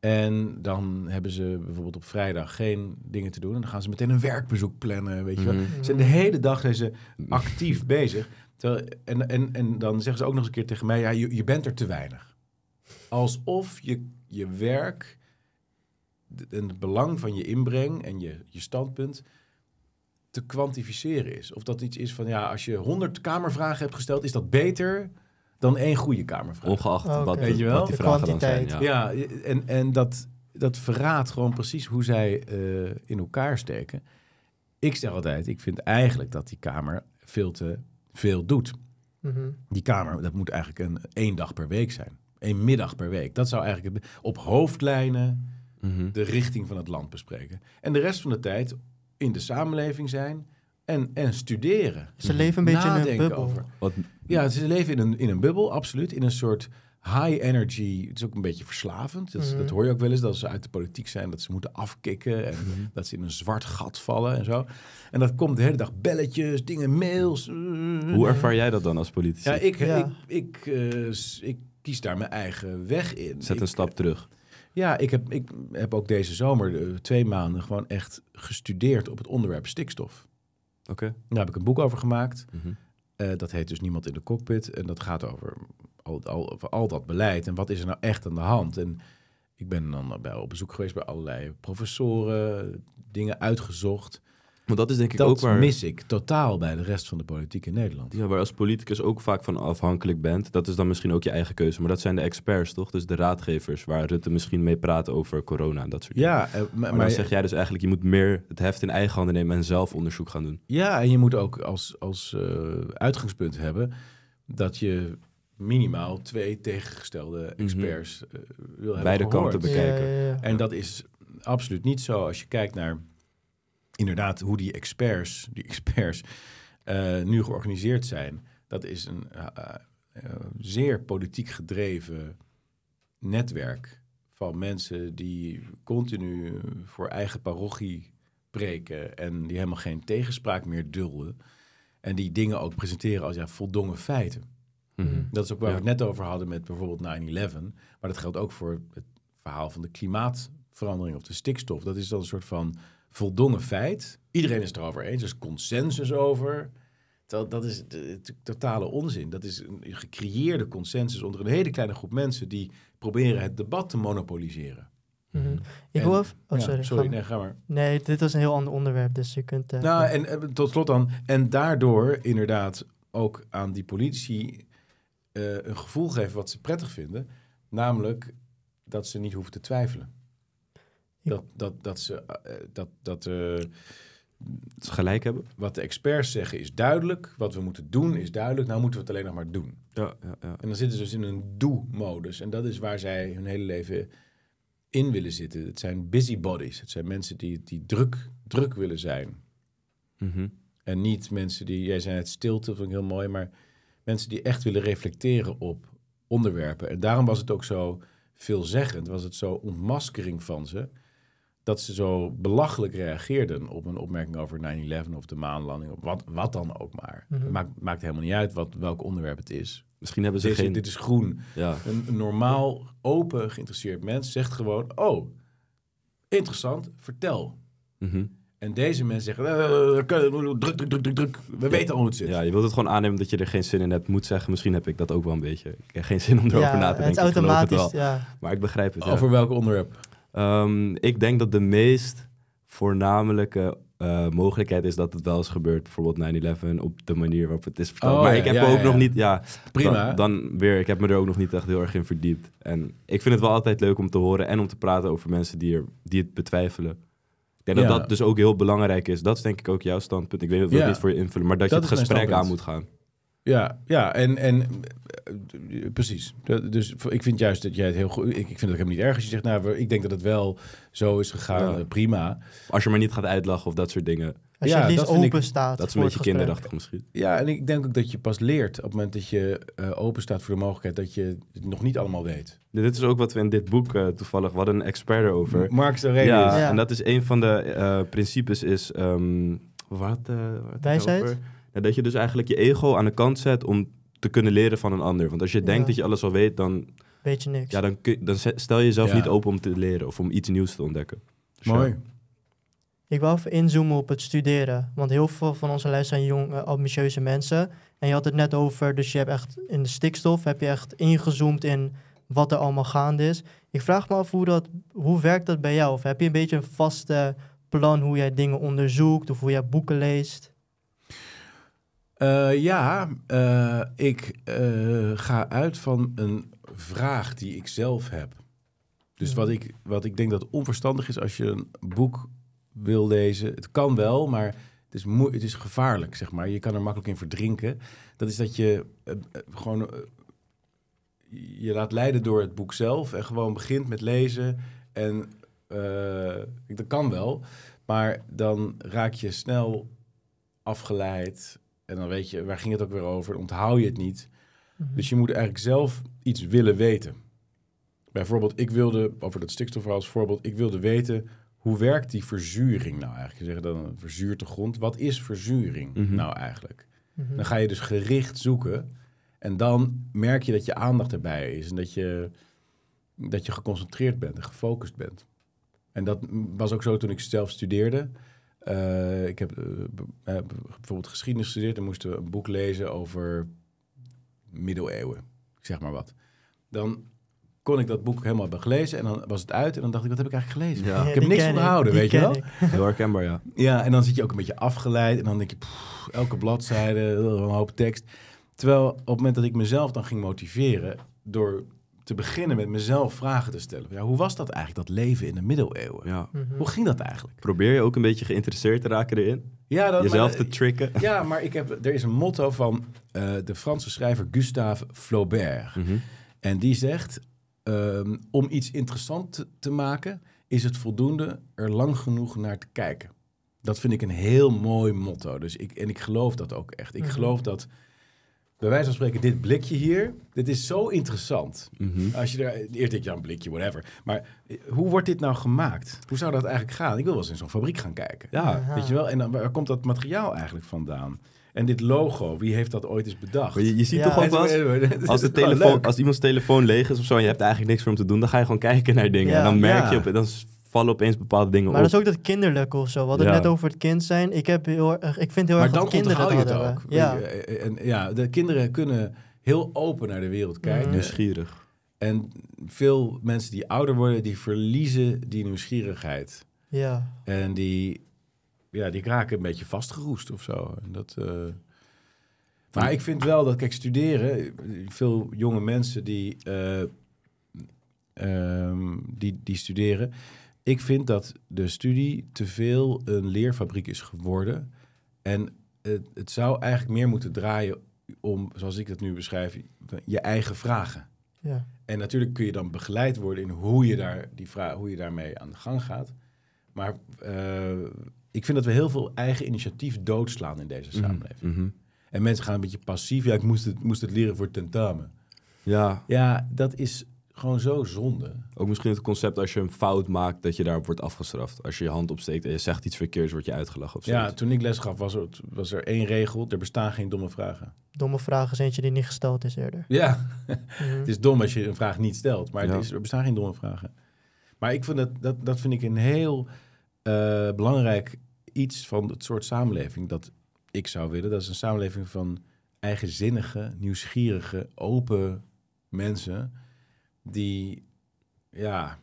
En dan hebben ze bijvoorbeeld op vrijdag geen dingen te doen. En dan gaan ze meteen een werkbezoek plannen. Weet je mhm. Ze zijn de hele dag zijn ze actief bezig. Terwijl, en, en, en dan zeggen ze ook nog eens een keer tegen mij: ja, je, je bent er te weinig. Alsof je, je werk en het belang van je inbreng en je, je standpunt te kwantificeren is. Of dat iets is van, ja, als je 100 kamervragen hebt gesteld, is dat beter dan één goede kamervraag. Ongeacht oh, wat, Weet je wel? die de Ja, en, en dat, dat verraadt gewoon precies hoe zij eh, in elkaar steken. Ik zeg altijd, ik vind eigenlijk dat die Kamer veel te veel doet. Mhm. Die Kamer, dat moet eigenlijk een één dag per week zijn. Eén middag per week. Dat zou eigenlijk op hoofdlijnen mhm. de richting van het land bespreken. En de rest van de tijd in de samenleving zijn en, en studeren. Ze leven een beetje in een bubbel. Over. Ja, ze leven in een, in een bubbel, absoluut. In een soort high energy. Het is ook een beetje verslavend. Dat, mhm. dat hoor je ook wel eens, dat ze uit de politiek zijn, dat ze moeten afkicken en mhm. dat ze in een zwart gat vallen en zo. En dat komt de hele dag belletjes, dingen, mails. Eh, eh, Hoe eh. ervaar jij dat dan als politicus? Ja, ik, ik, ik, ik kies daar mijn eigen weg in. Zet een stap terug. Ja, ik heb, ik heb ook deze zomer eh, twee maanden gewoon echt gestudeerd op het onderwerp stikstof. Oké. Daar heb ik een boek over gemaakt. Mhm. Eh, dat heet dus Niemand in de cockpit. En dat gaat over al, al, over al dat beleid en wat is er nou echt aan de hand. En ik ben dan bij, op bezoek geweest bij allerlei professoren, dingen uitgezocht. Want dat is denk ik dat ook waar... mis ik totaal bij de rest van de politiek in Nederland.
Ja, waar als politicus ook vaak van afhankelijk bent. Dat is dan misschien ook je eigen keuze. Maar dat zijn de experts, toch? Dus de raadgevers, waar Rutte misschien mee praat over corona en dat soort ja, dingen. Ja, eh, maar, dan zeg jij dus eigenlijk... je moet meer het heft in eigen handen nemen en zelf onderzoek gaan doen.
Ja, en je moet ook als, als eh, uitgangspunt hebben... dat je minimaal twee tegengestelde mhm. experts eh, wil hebben Beide kanten bekijken. en dat is absoluut niet zo als je kijkt naar inderdaad, hoe die experts, die experts eh, nu georganiseerd zijn, dat is een eh, eh, zeer politiek gedreven netwerk van mensen die continu voor eigen parochie preken en die helemaal geen tegenspraak meer dulden. En die dingen ook presenteren als ja, voldongen feiten. Mhm. Dat is ook waar we het net over hadden met bijvoorbeeld 9-11. Maar dat geldt ook voor het verhaal van de klimaatverandering of de stikstof. Dat is dan een soort van voldongen feit. Iedereen is het erover eens, er is consensus over. Dat, dat is totale onzin. Dat is een gecreëerde consensus onder een hele kleine groep mensen die proberen het debat te monopoliseren.
Mhm.
Ik en, Oh,
sorry. sorry, nee, ga maar.
Nee, dit was een heel ander onderwerp, dus je kunt... Eh, nou,
en, eh, tot slot dan. En daardoor inderdaad ook aan die politici eh, een gevoel geven wat ze prettig vinden. Namelijk dat ze niet hoeven te twijfelen. Dat, dat, dat ze eh, dat, dat, eh, gelijk hebben. Wat de experts zeggen is duidelijk. Wat we moeten doen is duidelijk. Nou moeten we het alleen nog maar doen. Ja, ja, En dan zitten ze dus in een do-modus. En dat is waar zij hun hele leven in willen zitten. Het zijn busybodies. Het zijn mensen die, die druk, druk willen zijn. Mhm. En niet mensen die, jij zei het stilte, vond ik heel mooi, maar mensen die echt willen reflecteren op onderwerpen. En daarom was het ook zo veelzeggend, was het zo ontmaskering van ze dat ze zo belachelijk reageerden op een opmerking over 9-11 of de maanlanding, of wat, wat dan ook maar. Mm maakt, maakt helemaal niet uit wat, welk onderwerp het is. Misschien
hebben ze dit, geen... Dit is groen.
Ja. Een, normaal, open, geïnteresseerd mens zegt gewoon... Oh, interessant, vertel. Mhm. En deze mensen zeggen... Druk, eh, eh, eh, druk, druk, druk, druk.
We weten al hoe het zit. Ja, je wilt het gewoon aannemen dat je er geen zin in hebt. Moet zeggen, misschien heb ik dat ook wel een beetje. Ik heb geen zin om erover na te denken. Het is automatisch, ja. Maar ik begrijp het. Over welk onderwerp? Ehm, ik denk dat de meest voornamelijke eh, mogelijkheid is dat het wel eens gebeurt. Bijvoorbeeld 9-11 op de manier waarop het is verteld. Oh, maar ik heb ook nog niet... Ja, Prima. Dan, weer, ik heb me er ook nog niet echt heel erg in verdiept. En ik vind het wel altijd leuk om te horen en om te praten over mensen die, er, die het betwijfelen. Ik denk dat dat dus ook heel belangrijk is. Dat is denk ik ook jouw standpunt. Ik weet niet we het niet voor je invullen, maar dat, dat je het gesprek aan moet gaan.
Ja, ja en, en eh, precies. Dus ik vind juist dat jij het heel goed. Ik, ik vind het hem niet erg als je zegt, nou, ik denk dat het wel zo is
gegaan. Eh, prima. Als je maar niet gaat uitlachen of dat soort dingen. Als je niet liefst open staat. Dat is een beetje kinderachtig misschien.
Ja, en ik denk ook dat je pas leert op het moment dat je eh, open staat voor de mogelijkheid dat je het nog niet allemaal weet.
dit is ook wat we in dit boek toevallig, wat hadden een expert erover. Mark Aurelius. Ja, ja, en dat is een van de principes is, um, wat, wat wijsheid? dat je dus eigenlijk je ego aan de kant zet om te kunnen leren van een ander. Want als je denkt dat je alles al weet, dan... Weet je niks. Ja, dan, dan stel je jezelf niet open om te leren of om iets nieuws te ontdekken. Mooi.
Ik wil even inzoomen op het studeren. Want heel veel van onze lijst zijn jong, eh, ambitieuze mensen. En je had het net over, dus je hebt echt in de stikstof... heb je echt ingezoomd in wat er allemaal gaande is. Ik vraag me af, hoe, dat, hoe werkt dat bij jou? Of heb je een beetje een vaste plan hoe jij dingen onderzoekt... of hoe jij boeken leest?
Eh, ja, eh, ik eh, ga uit van een vraag die ik zelf heb. Dus wat ik, wat ik denk dat onverstandig is als je een boek wil lezen. Het kan wel, maar het is, het is gevaarlijk, zeg maar. Je kan er makkelijk in verdrinken. Dat is dat je gewoon je laat leiden door het boek zelf en gewoon begint met lezen. En dat kan wel, maar dan raak je snel afgeleid en dan weet je, waar ging het ook weer over? Onthoud je het niet. Mhm. Dus je moet eigenlijk zelf iets willen weten. Bijvoorbeeld, ik wilde, over dat stikstofverhaal als voorbeeld, ik wilde weten hoe werkt die verzuring nou eigenlijk? Je zegt dan een de grond. Wat is verzuring mhm. nou eigenlijk? Mhm. Dan ga je dus gericht zoeken en dan merk je dat je aandacht erbij is en dat je, dat je geconcentreerd bent en gefocust bent. En dat was ook zo toen ik zelf studeerde. Eh, ik heb eh, eh, bijvoorbeeld geschiedenis gestudeerd en moesten we een boek lezen over middeleeuwen, zeg maar wat. Dan kon ik dat boek helemaal hebben gelezen en dan was het uit en dan dacht ik, wat heb ik eigenlijk gelezen? ik heb niks onthouden, weet je wel? Heel herkenbaar, ja. Ja, en dan zit je ook een beetje afgeleid en dan denk je, elke bladzijde, een hoop tekst. Terwijl op het moment dat ik mezelf dan ging motiveren door te beginnen met mezelf vragen te stellen. Ja, hoe was dat eigenlijk, dat leven in de middeleeuwen? Ja. Mhm.
Hoe ging dat eigenlijk? Probeer je ook een beetje geïnteresseerd te raken erin? Ja, dat, Jezelf te tricken? Eh,
ja, maar ik heb, er is een motto van eh, de Franse schrijver Gustave Flaubert. Mhm. En die zegt, ehm, om iets interessant te, maken, is het voldoende er lang genoeg naar te kijken. Dat vind ik een heel mooi motto. Dus ik, en ik geloof dat ook echt. Ik mhm. geloof dat bij wijze van spreken, dit blikje hier, dit is zo interessant. Mhm. Als je er, eerst denk je aan een blikje, whatever. Maar eh, hoe wordt dit nou gemaakt? Hoe zou dat eigenlijk gaan? Ik wil wel eens in zo'n fabriek gaan kijken. Ja. Weet je wel? En waar komt dat materiaal eigenlijk vandaan?
En dit logo, wie heeft dat ooit eens bedacht? Je, ziet toch ook wel als, de telefoon, als iemands telefoon leeg is of zo en je hebt eigenlijk niks voor hem te doen, dan ga je gewoon kijken naar dingen. Ja. En dan merk je op, dan vallen opeens bepaalde dingen maar op. Maar dat is
ook dat kinderlijke of zo. We hadden het net over het kind zijn. Ik, heb heel, ik vind heel maar erg dat kinderen
Maar dan je
ook. Ja. Eh, en, ja, de kinderen kunnen heel open naar de wereld mm. kijken. Nieuwsgierig. En veel mensen die ouder worden, die verliezen die nieuwsgierigheid. Ja. En die, ja, die raken een beetje vastgeroest of zo. En dat... Eh, maar ik vind wel dat, kijk, studeren, veel jonge mensen die, eh, ehm, die, die studeren, ik vind dat de studie te veel een leerfabriek is geworden. En het, het zou eigenlijk meer moeten draaien om, zoals ik dat nu beschrijf, je eigen vragen. Ja. En natuurlijk kun je dan begeleid worden in hoe je, daar die vraag, hoe je daarmee aan de gang gaat. Maar eh, ik vind dat we heel veel eigen initiatief doodslaan in deze mhm, samenleving. Mhm. En mensen gaan een beetje passief. Ja, ik moest het, moest het leren voor tentamen. Ja. ja, dat is gewoon zo zonde.
Ook misschien het concept als je een fout maakt, dat je daarop wordt afgestraft. Als je je hand opsteekt en je zegt iets verkeerds, word je uitgelachen. Ja,
toen ik les gaf, was, het,
was er één regel:
er bestaan geen domme vragen.
Domme vragen zijn eentje die niet gesteld is eerder.
Ja, mhm. het is dom als je een vraag niet stelt, maar het is, er bestaan geen domme vragen. Maar ik vind dat, dat, dat vind ik een heel eh, belangrijk iets van het soort samenleving dat ik zou willen. Dat is een samenleving van eigenzinnige, nieuwsgierige, open mensen die ja,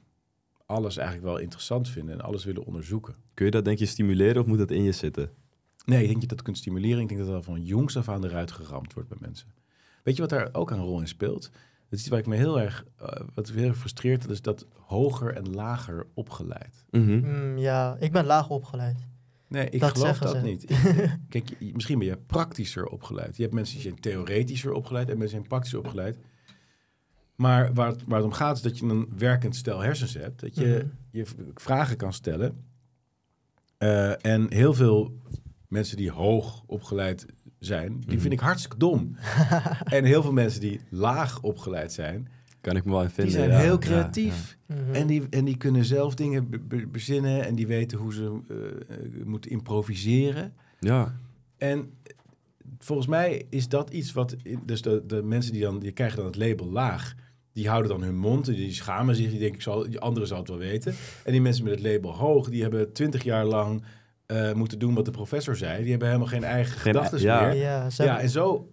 alles eigenlijk wel interessant vinden en alles willen onderzoeken. Kun je dat denk je stimuleren of moet dat in je zitten? Nee, ik denk dat dat kunt stimuleren. Ik denk dat dat van jongs af aan eruit geramd wordt bij mensen. Weet je wat daar ook een rol in speelt? Dat is iets waar ik me heel erg, uh, wat heel erg frustreert, is dat hoger en lager opgeleid.
Mhm. Mm, ja, ik ben lager opgeleid. Nee, ik geloof dat niet.
kijk, misschien ben je praktischer opgeleid. Je hebt mensen die zijn theoretischer opgeleid en mensen zijn praktischer opgeleid. Maar waar het, waar het om gaat is dat je een werkend stel hersens hebt. Dat je mhm. je vragen kan stellen. Eh, en heel veel mensen die hoog opgeleid zijn, die mhm. vind ik hartstikke dom. en heel veel mensen die laag opgeleid zijn,
kan ik me wel in vinden. Die zijn heel creatief.
Mhm. En, die, en die kunnen zelf dingen bezinnen. En die weten hoe ze uh, moeten improviseren. Ja. En volgens mij is dat iets wat. Dus de, de mensen die dan. je krijgen dan het label laag die houden dan hun mond en die schamen zich. Die denken, ik zal, die anderen zal het wel weten. En die mensen met het label hoog, die hebben twintig jaar lang eh, moeten doen wat de professor zei. Die hebben helemaal geen eigen e- gedachten ja. meer. Ja, ze ja, en zo,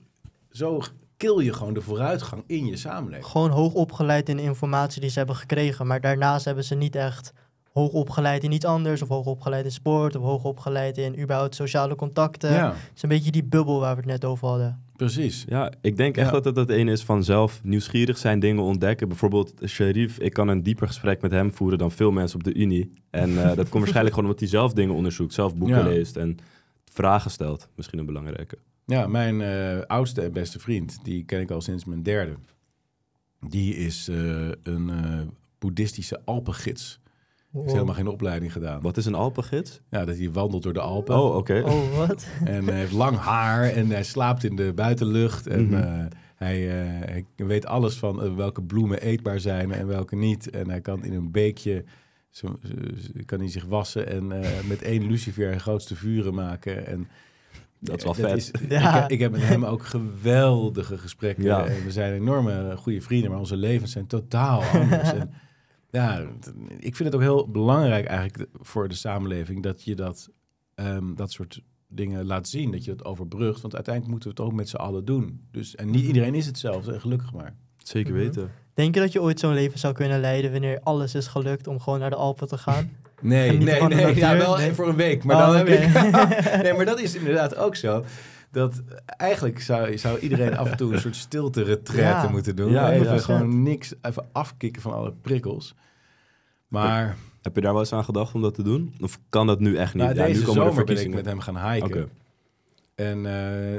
zo kill je gewoon de vooruitgang in je samenleving. Gewoon
hoog opgeleid in de informatie die ze hebben gekregen. Maar daarnaast hebben ze niet echt hoog opgeleid in iets anders. Of hoog opgeleid in sport. Of hoog opgeleid in überhaupt sociale contacten. Ja. Het is een beetje die bubbel waar we het net over hadden.
Precies. Ja, ik denk echt dat het dat een is van zelf nieuwsgierig zijn, dingen ontdekken. Bijvoorbeeld Sharif, ik kan een dieper gesprek met hem voeren dan veel mensen op de Unie. En eh, dat komt waarschijnlijk gewoon omdat hij zelf dingen onderzoekt, zelf boeken leest en vragen stelt. Misschien een belangrijke.
Ja, mijn eh, oudste en beste vriend, die ken ik al sinds mijn derde. Die is eh, een boeddhistische alpengids heeft helemaal geen opleiding gedaan. Wat is een Alpengids? Ja, dat hij wandelt door de Alpen. Oh, oké. Oh, wat? en hij eh, heeft lang haar en hij slaapt in de buitenlucht. En mhm. eh, eh, hij, weet alles van welke bloemen eetbaar zijn en welke niet. En hij kan in een beekje zo, kan hij zich wassen en met één lucifer grootste vuren maken. En, dat is wel vet. ja. ik, heb met hem ook geweldige gesprekken. En we zijn enorme goede vrienden, maar onze levens zijn totaal anders. Ja, ik vind het ook heel belangrijk eigenlijk voor de samenleving dat je dat, ehm, dat soort dingen laat zien. Dat je dat overbrugt. Want uiteindelijk moeten we het ook met z'n allen doen. Dus, en niet mhm. iedereen is hetzelfde, gelukkig maar. Zeker mhm. weten.
Denk je dat je ooit zo'n leven zou kunnen leiden wanneer alles is gelukt om gewoon naar de Alpen te gaan? Nee, nee, nee. Ja, wel voor een week. Maar, oh, dan heb ik...
nee, maar dat is inderdaad ook zo dat eigenlijk zou, zou iedereen af en toe een soort stilte retraite moeten doen. Ja, even gewoon
niks, even afkicken van alle prikkels. Maar... Heb, je daar wel eens aan gedacht om dat te doen? Of kan dat nu echt niet? Nou, nu zomer de verkiezingen. ben ik met hem gaan hiken. Okay. En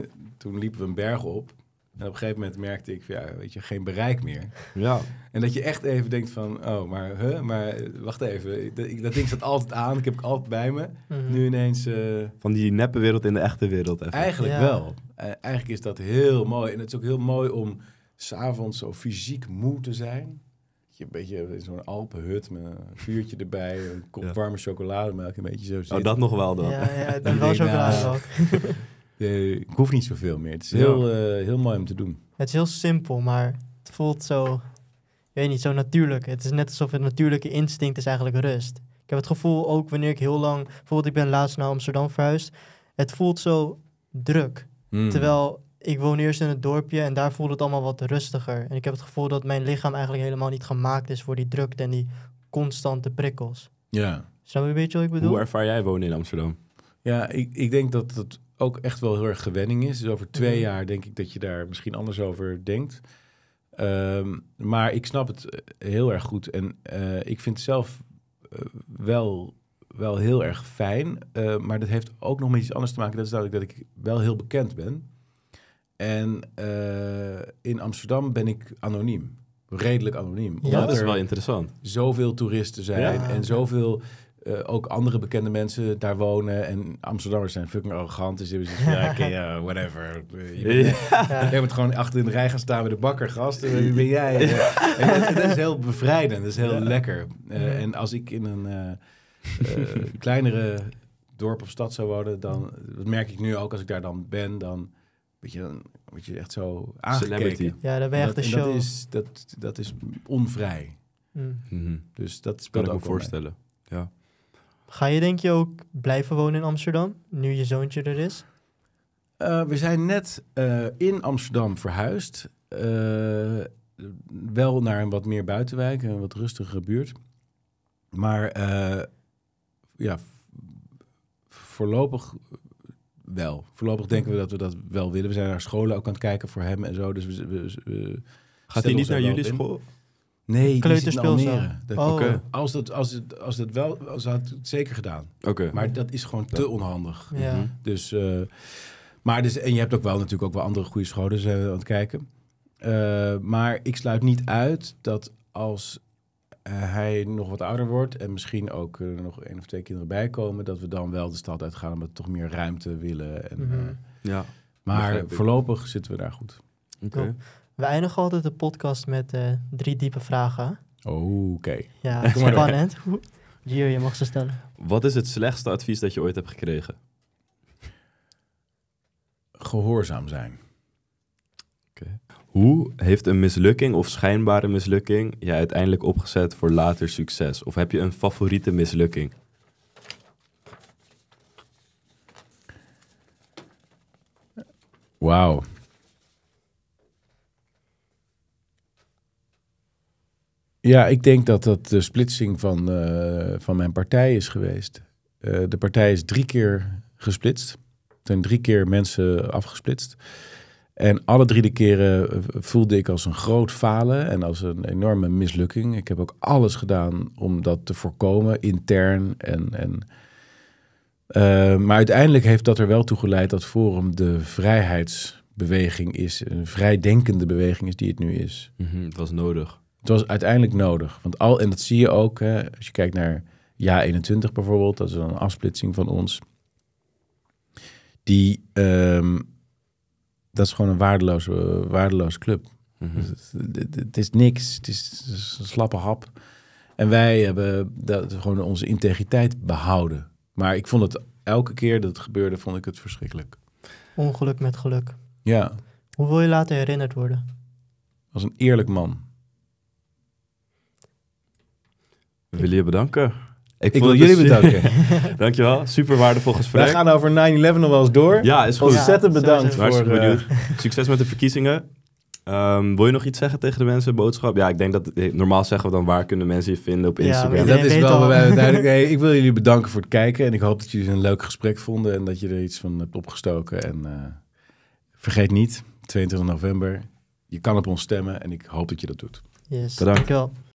eh, toen liepen we een berg op. En op een gegeven moment merkte ik, ja, weet je, geen bereik meer. Ja. En dat je echt even denkt van, oh, maar, huh, maar wacht even. Dat, dat ding staat altijd aan, ik heb ik altijd bij me. Mhm. Nu ineens... Eh,
van die neppe wereld in de echte wereld. Even. Eigenlijk wel.
Eh, eigenlijk is dat heel mooi. En het is ook heel mooi om s'avonds zo fysiek moe te zijn. Je een beetje in zo'n Alpenhut met een vuurtje erbij, een kop warme chocolademelk, een beetje zo Oh, dat nog wel dan. Ja, ja dan wel chocolademelk. Eh, ik hoef niet zoveel meer. Het is heel, eh, heel mooi om te doen.
Het is heel simpel, maar het voelt zo, ik weet niet, zo natuurlijk. Het is net alsof het natuurlijke instinct is eigenlijk rust. Ik heb het gevoel ook wanneer ik heel lang, bijvoorbeeld ik ben laatst naar Amsterdam verhuisd, het voelt zo druk. Hmm. Terwijl ik woon eerst in het dorpje en daar voelt het allemaal wat rustiger. En ik heb het gevoel dat mijn lichaam eigenlijk helemaal niet gemaakt is voor die drukte en die constante prikkels. Ja.
Snap je een beetje wat ik bedoel? Hoe ervaar jij wonen in Amsterdam? Ja, ik, ik denk dat het ook echt wel heel erg gewenning is. Dus over twee mhm. jaar denk ik dat je daar misschien anders over denkt. Ehm, maar ik snap het eh, heel erg goed. En eh, ik vind het zelf eh, wel, wel heel erg fijn. maar dat heeft ook nog met iets anders te maken. Dat is duidelijk dat ik wel heel bekend ben. En in Amsterdam ben ik anoniem. Redelijk anoniem. Ja, dat is wel interessant. Zoveel toeristen zijn en zoveel eh, ook andere bekende mensen daar wonen. En Amsterdammers zijn fucking arrogant. Dus hebben ja, okay, whatever. Je hebben het gewoon achter in de rij gaan staan met de bakker, gast. Wie ben jij? dat, is heel bevrijdend. Dat is heel lekker. Eh, en als ik in een eh, kleinere dorp of stad zou wonen, dan... merk ik nu ook als ik daar dan ben, dan... Weet je, dan word je echt zo aangekeken. Celebrity. Ja, dan ben je echt de show. Dat is, dat, dat is onvrij. Mm. Mhm. Dus dat speelt kan ik me voorstellen. Ja.
Ga je denk je ook blijven wonen in Amsterdam, nu je zoontje er is?
Eh, we zijn net eh, in Amsterdam verhuisd. Eh, wel naar een wat meer buitenwijk, een wat rustigere buurt. Maar ja, voorlopig wel. Voorlopig denken we dat we dat wel willen. We zijn naar scholen ook aan het kijken voor hem en zo. Dus we, we, we Gaat hij niet naar jullie school? Nee, kleuterspeelzaal. Oh. Okay. Als, dat, als, het, als dat wel, als had het zeker gedaan. Oké. Maar dat is gewoon te onhandig. Ja. Mhm. Dus, eh, maar dus, en je hebt ook wel natuurlijk ook wel andere goede scholen we eh, aan het kijken. Eh, maar ik sluit niet uit dat als hij nog wat ouder wordt en misschien ook er nog één of twee kinderen bijkomen, dat we dan wel de stad uitgaan omdat we toch meer ruimte willen. En, mhm. ja. Maar voorlopig zitten we daar goed. Oké.
We eindigen altijd de podcast met eh, drie diepe vragen.
Oh, Oké. Ja, spannend.
Gio, je mag ze stellen.
Wat is het slechtste advies dat je ooit hebt gekregen? Gehoorzaam zijn. Hoe heeft een mislukking of schijnbare mislukking je uiteindelijk opgezet voor later succes? Of heb je een favoriete mislukking?
Wauw. Ja, ik denk dat dat de splitsing van, eh, van mijn partij is geweest. Eh, de partij is drie keer gesplitst. Er zijn drie keer mensen afgesplitst. En alle drie de keren eh, voelde ik als een groot falen en als een enorme mislukking. Ik heb ook alles gedaan om dat te voorkomen, intern. En, en, maar uiteindelijk heeft dat er wel toe geleid dat Forum de vrijheidsbeweging is, een vrijdenkende beweging is die het nu is. Mm het was nodig. Het was uiteindelijk nodig. Want al, en dat zie je ook, hè, als je kijkt naar jaar 21 bijvoorbeeld, dat is een afsplitsing van ons. Die, ehm, dat is gewoon een waardeloze, eh, waardeloze club. Mhm. Dus het, is niks, het is, het is, een slappe hap. En wij hebben dat, gewoon onze integriteit behouden. Maar ik vond het elke keer dat het gebeurde, vond ik het verschrikkelijk.
Ongeluk met geluk. Ja. Hoe wil je later herinnerd worden?
Als een eerlijk man.
wil je bedanken. Ik, wil jullie dus- bedanken. Dankjewel, super waardevol gesprek. We gaan
over 9-11 nog wel eens door. Ja, is goed. Ontzettend bedankt. voor, eh,
Succes met de verkiezingen. Ehm, wil je nog iets zeggen tegen de mensen, boodschap? Ja, ik denk dat eh, normaal zeggen we dan waar kunnen mensen je vinden op Instagram. dat is wel duidelijk. ik
wil jullie bedanken voor het kijken en ik hoop dat jullie een leuk gesprek vonden en dat je er iets van hebt opgestoken. En eh, vergeet niet, 22 november, je kan op ons stemmen en ik hoop dat je dat doet. Yes, Bedankt. dankjewel.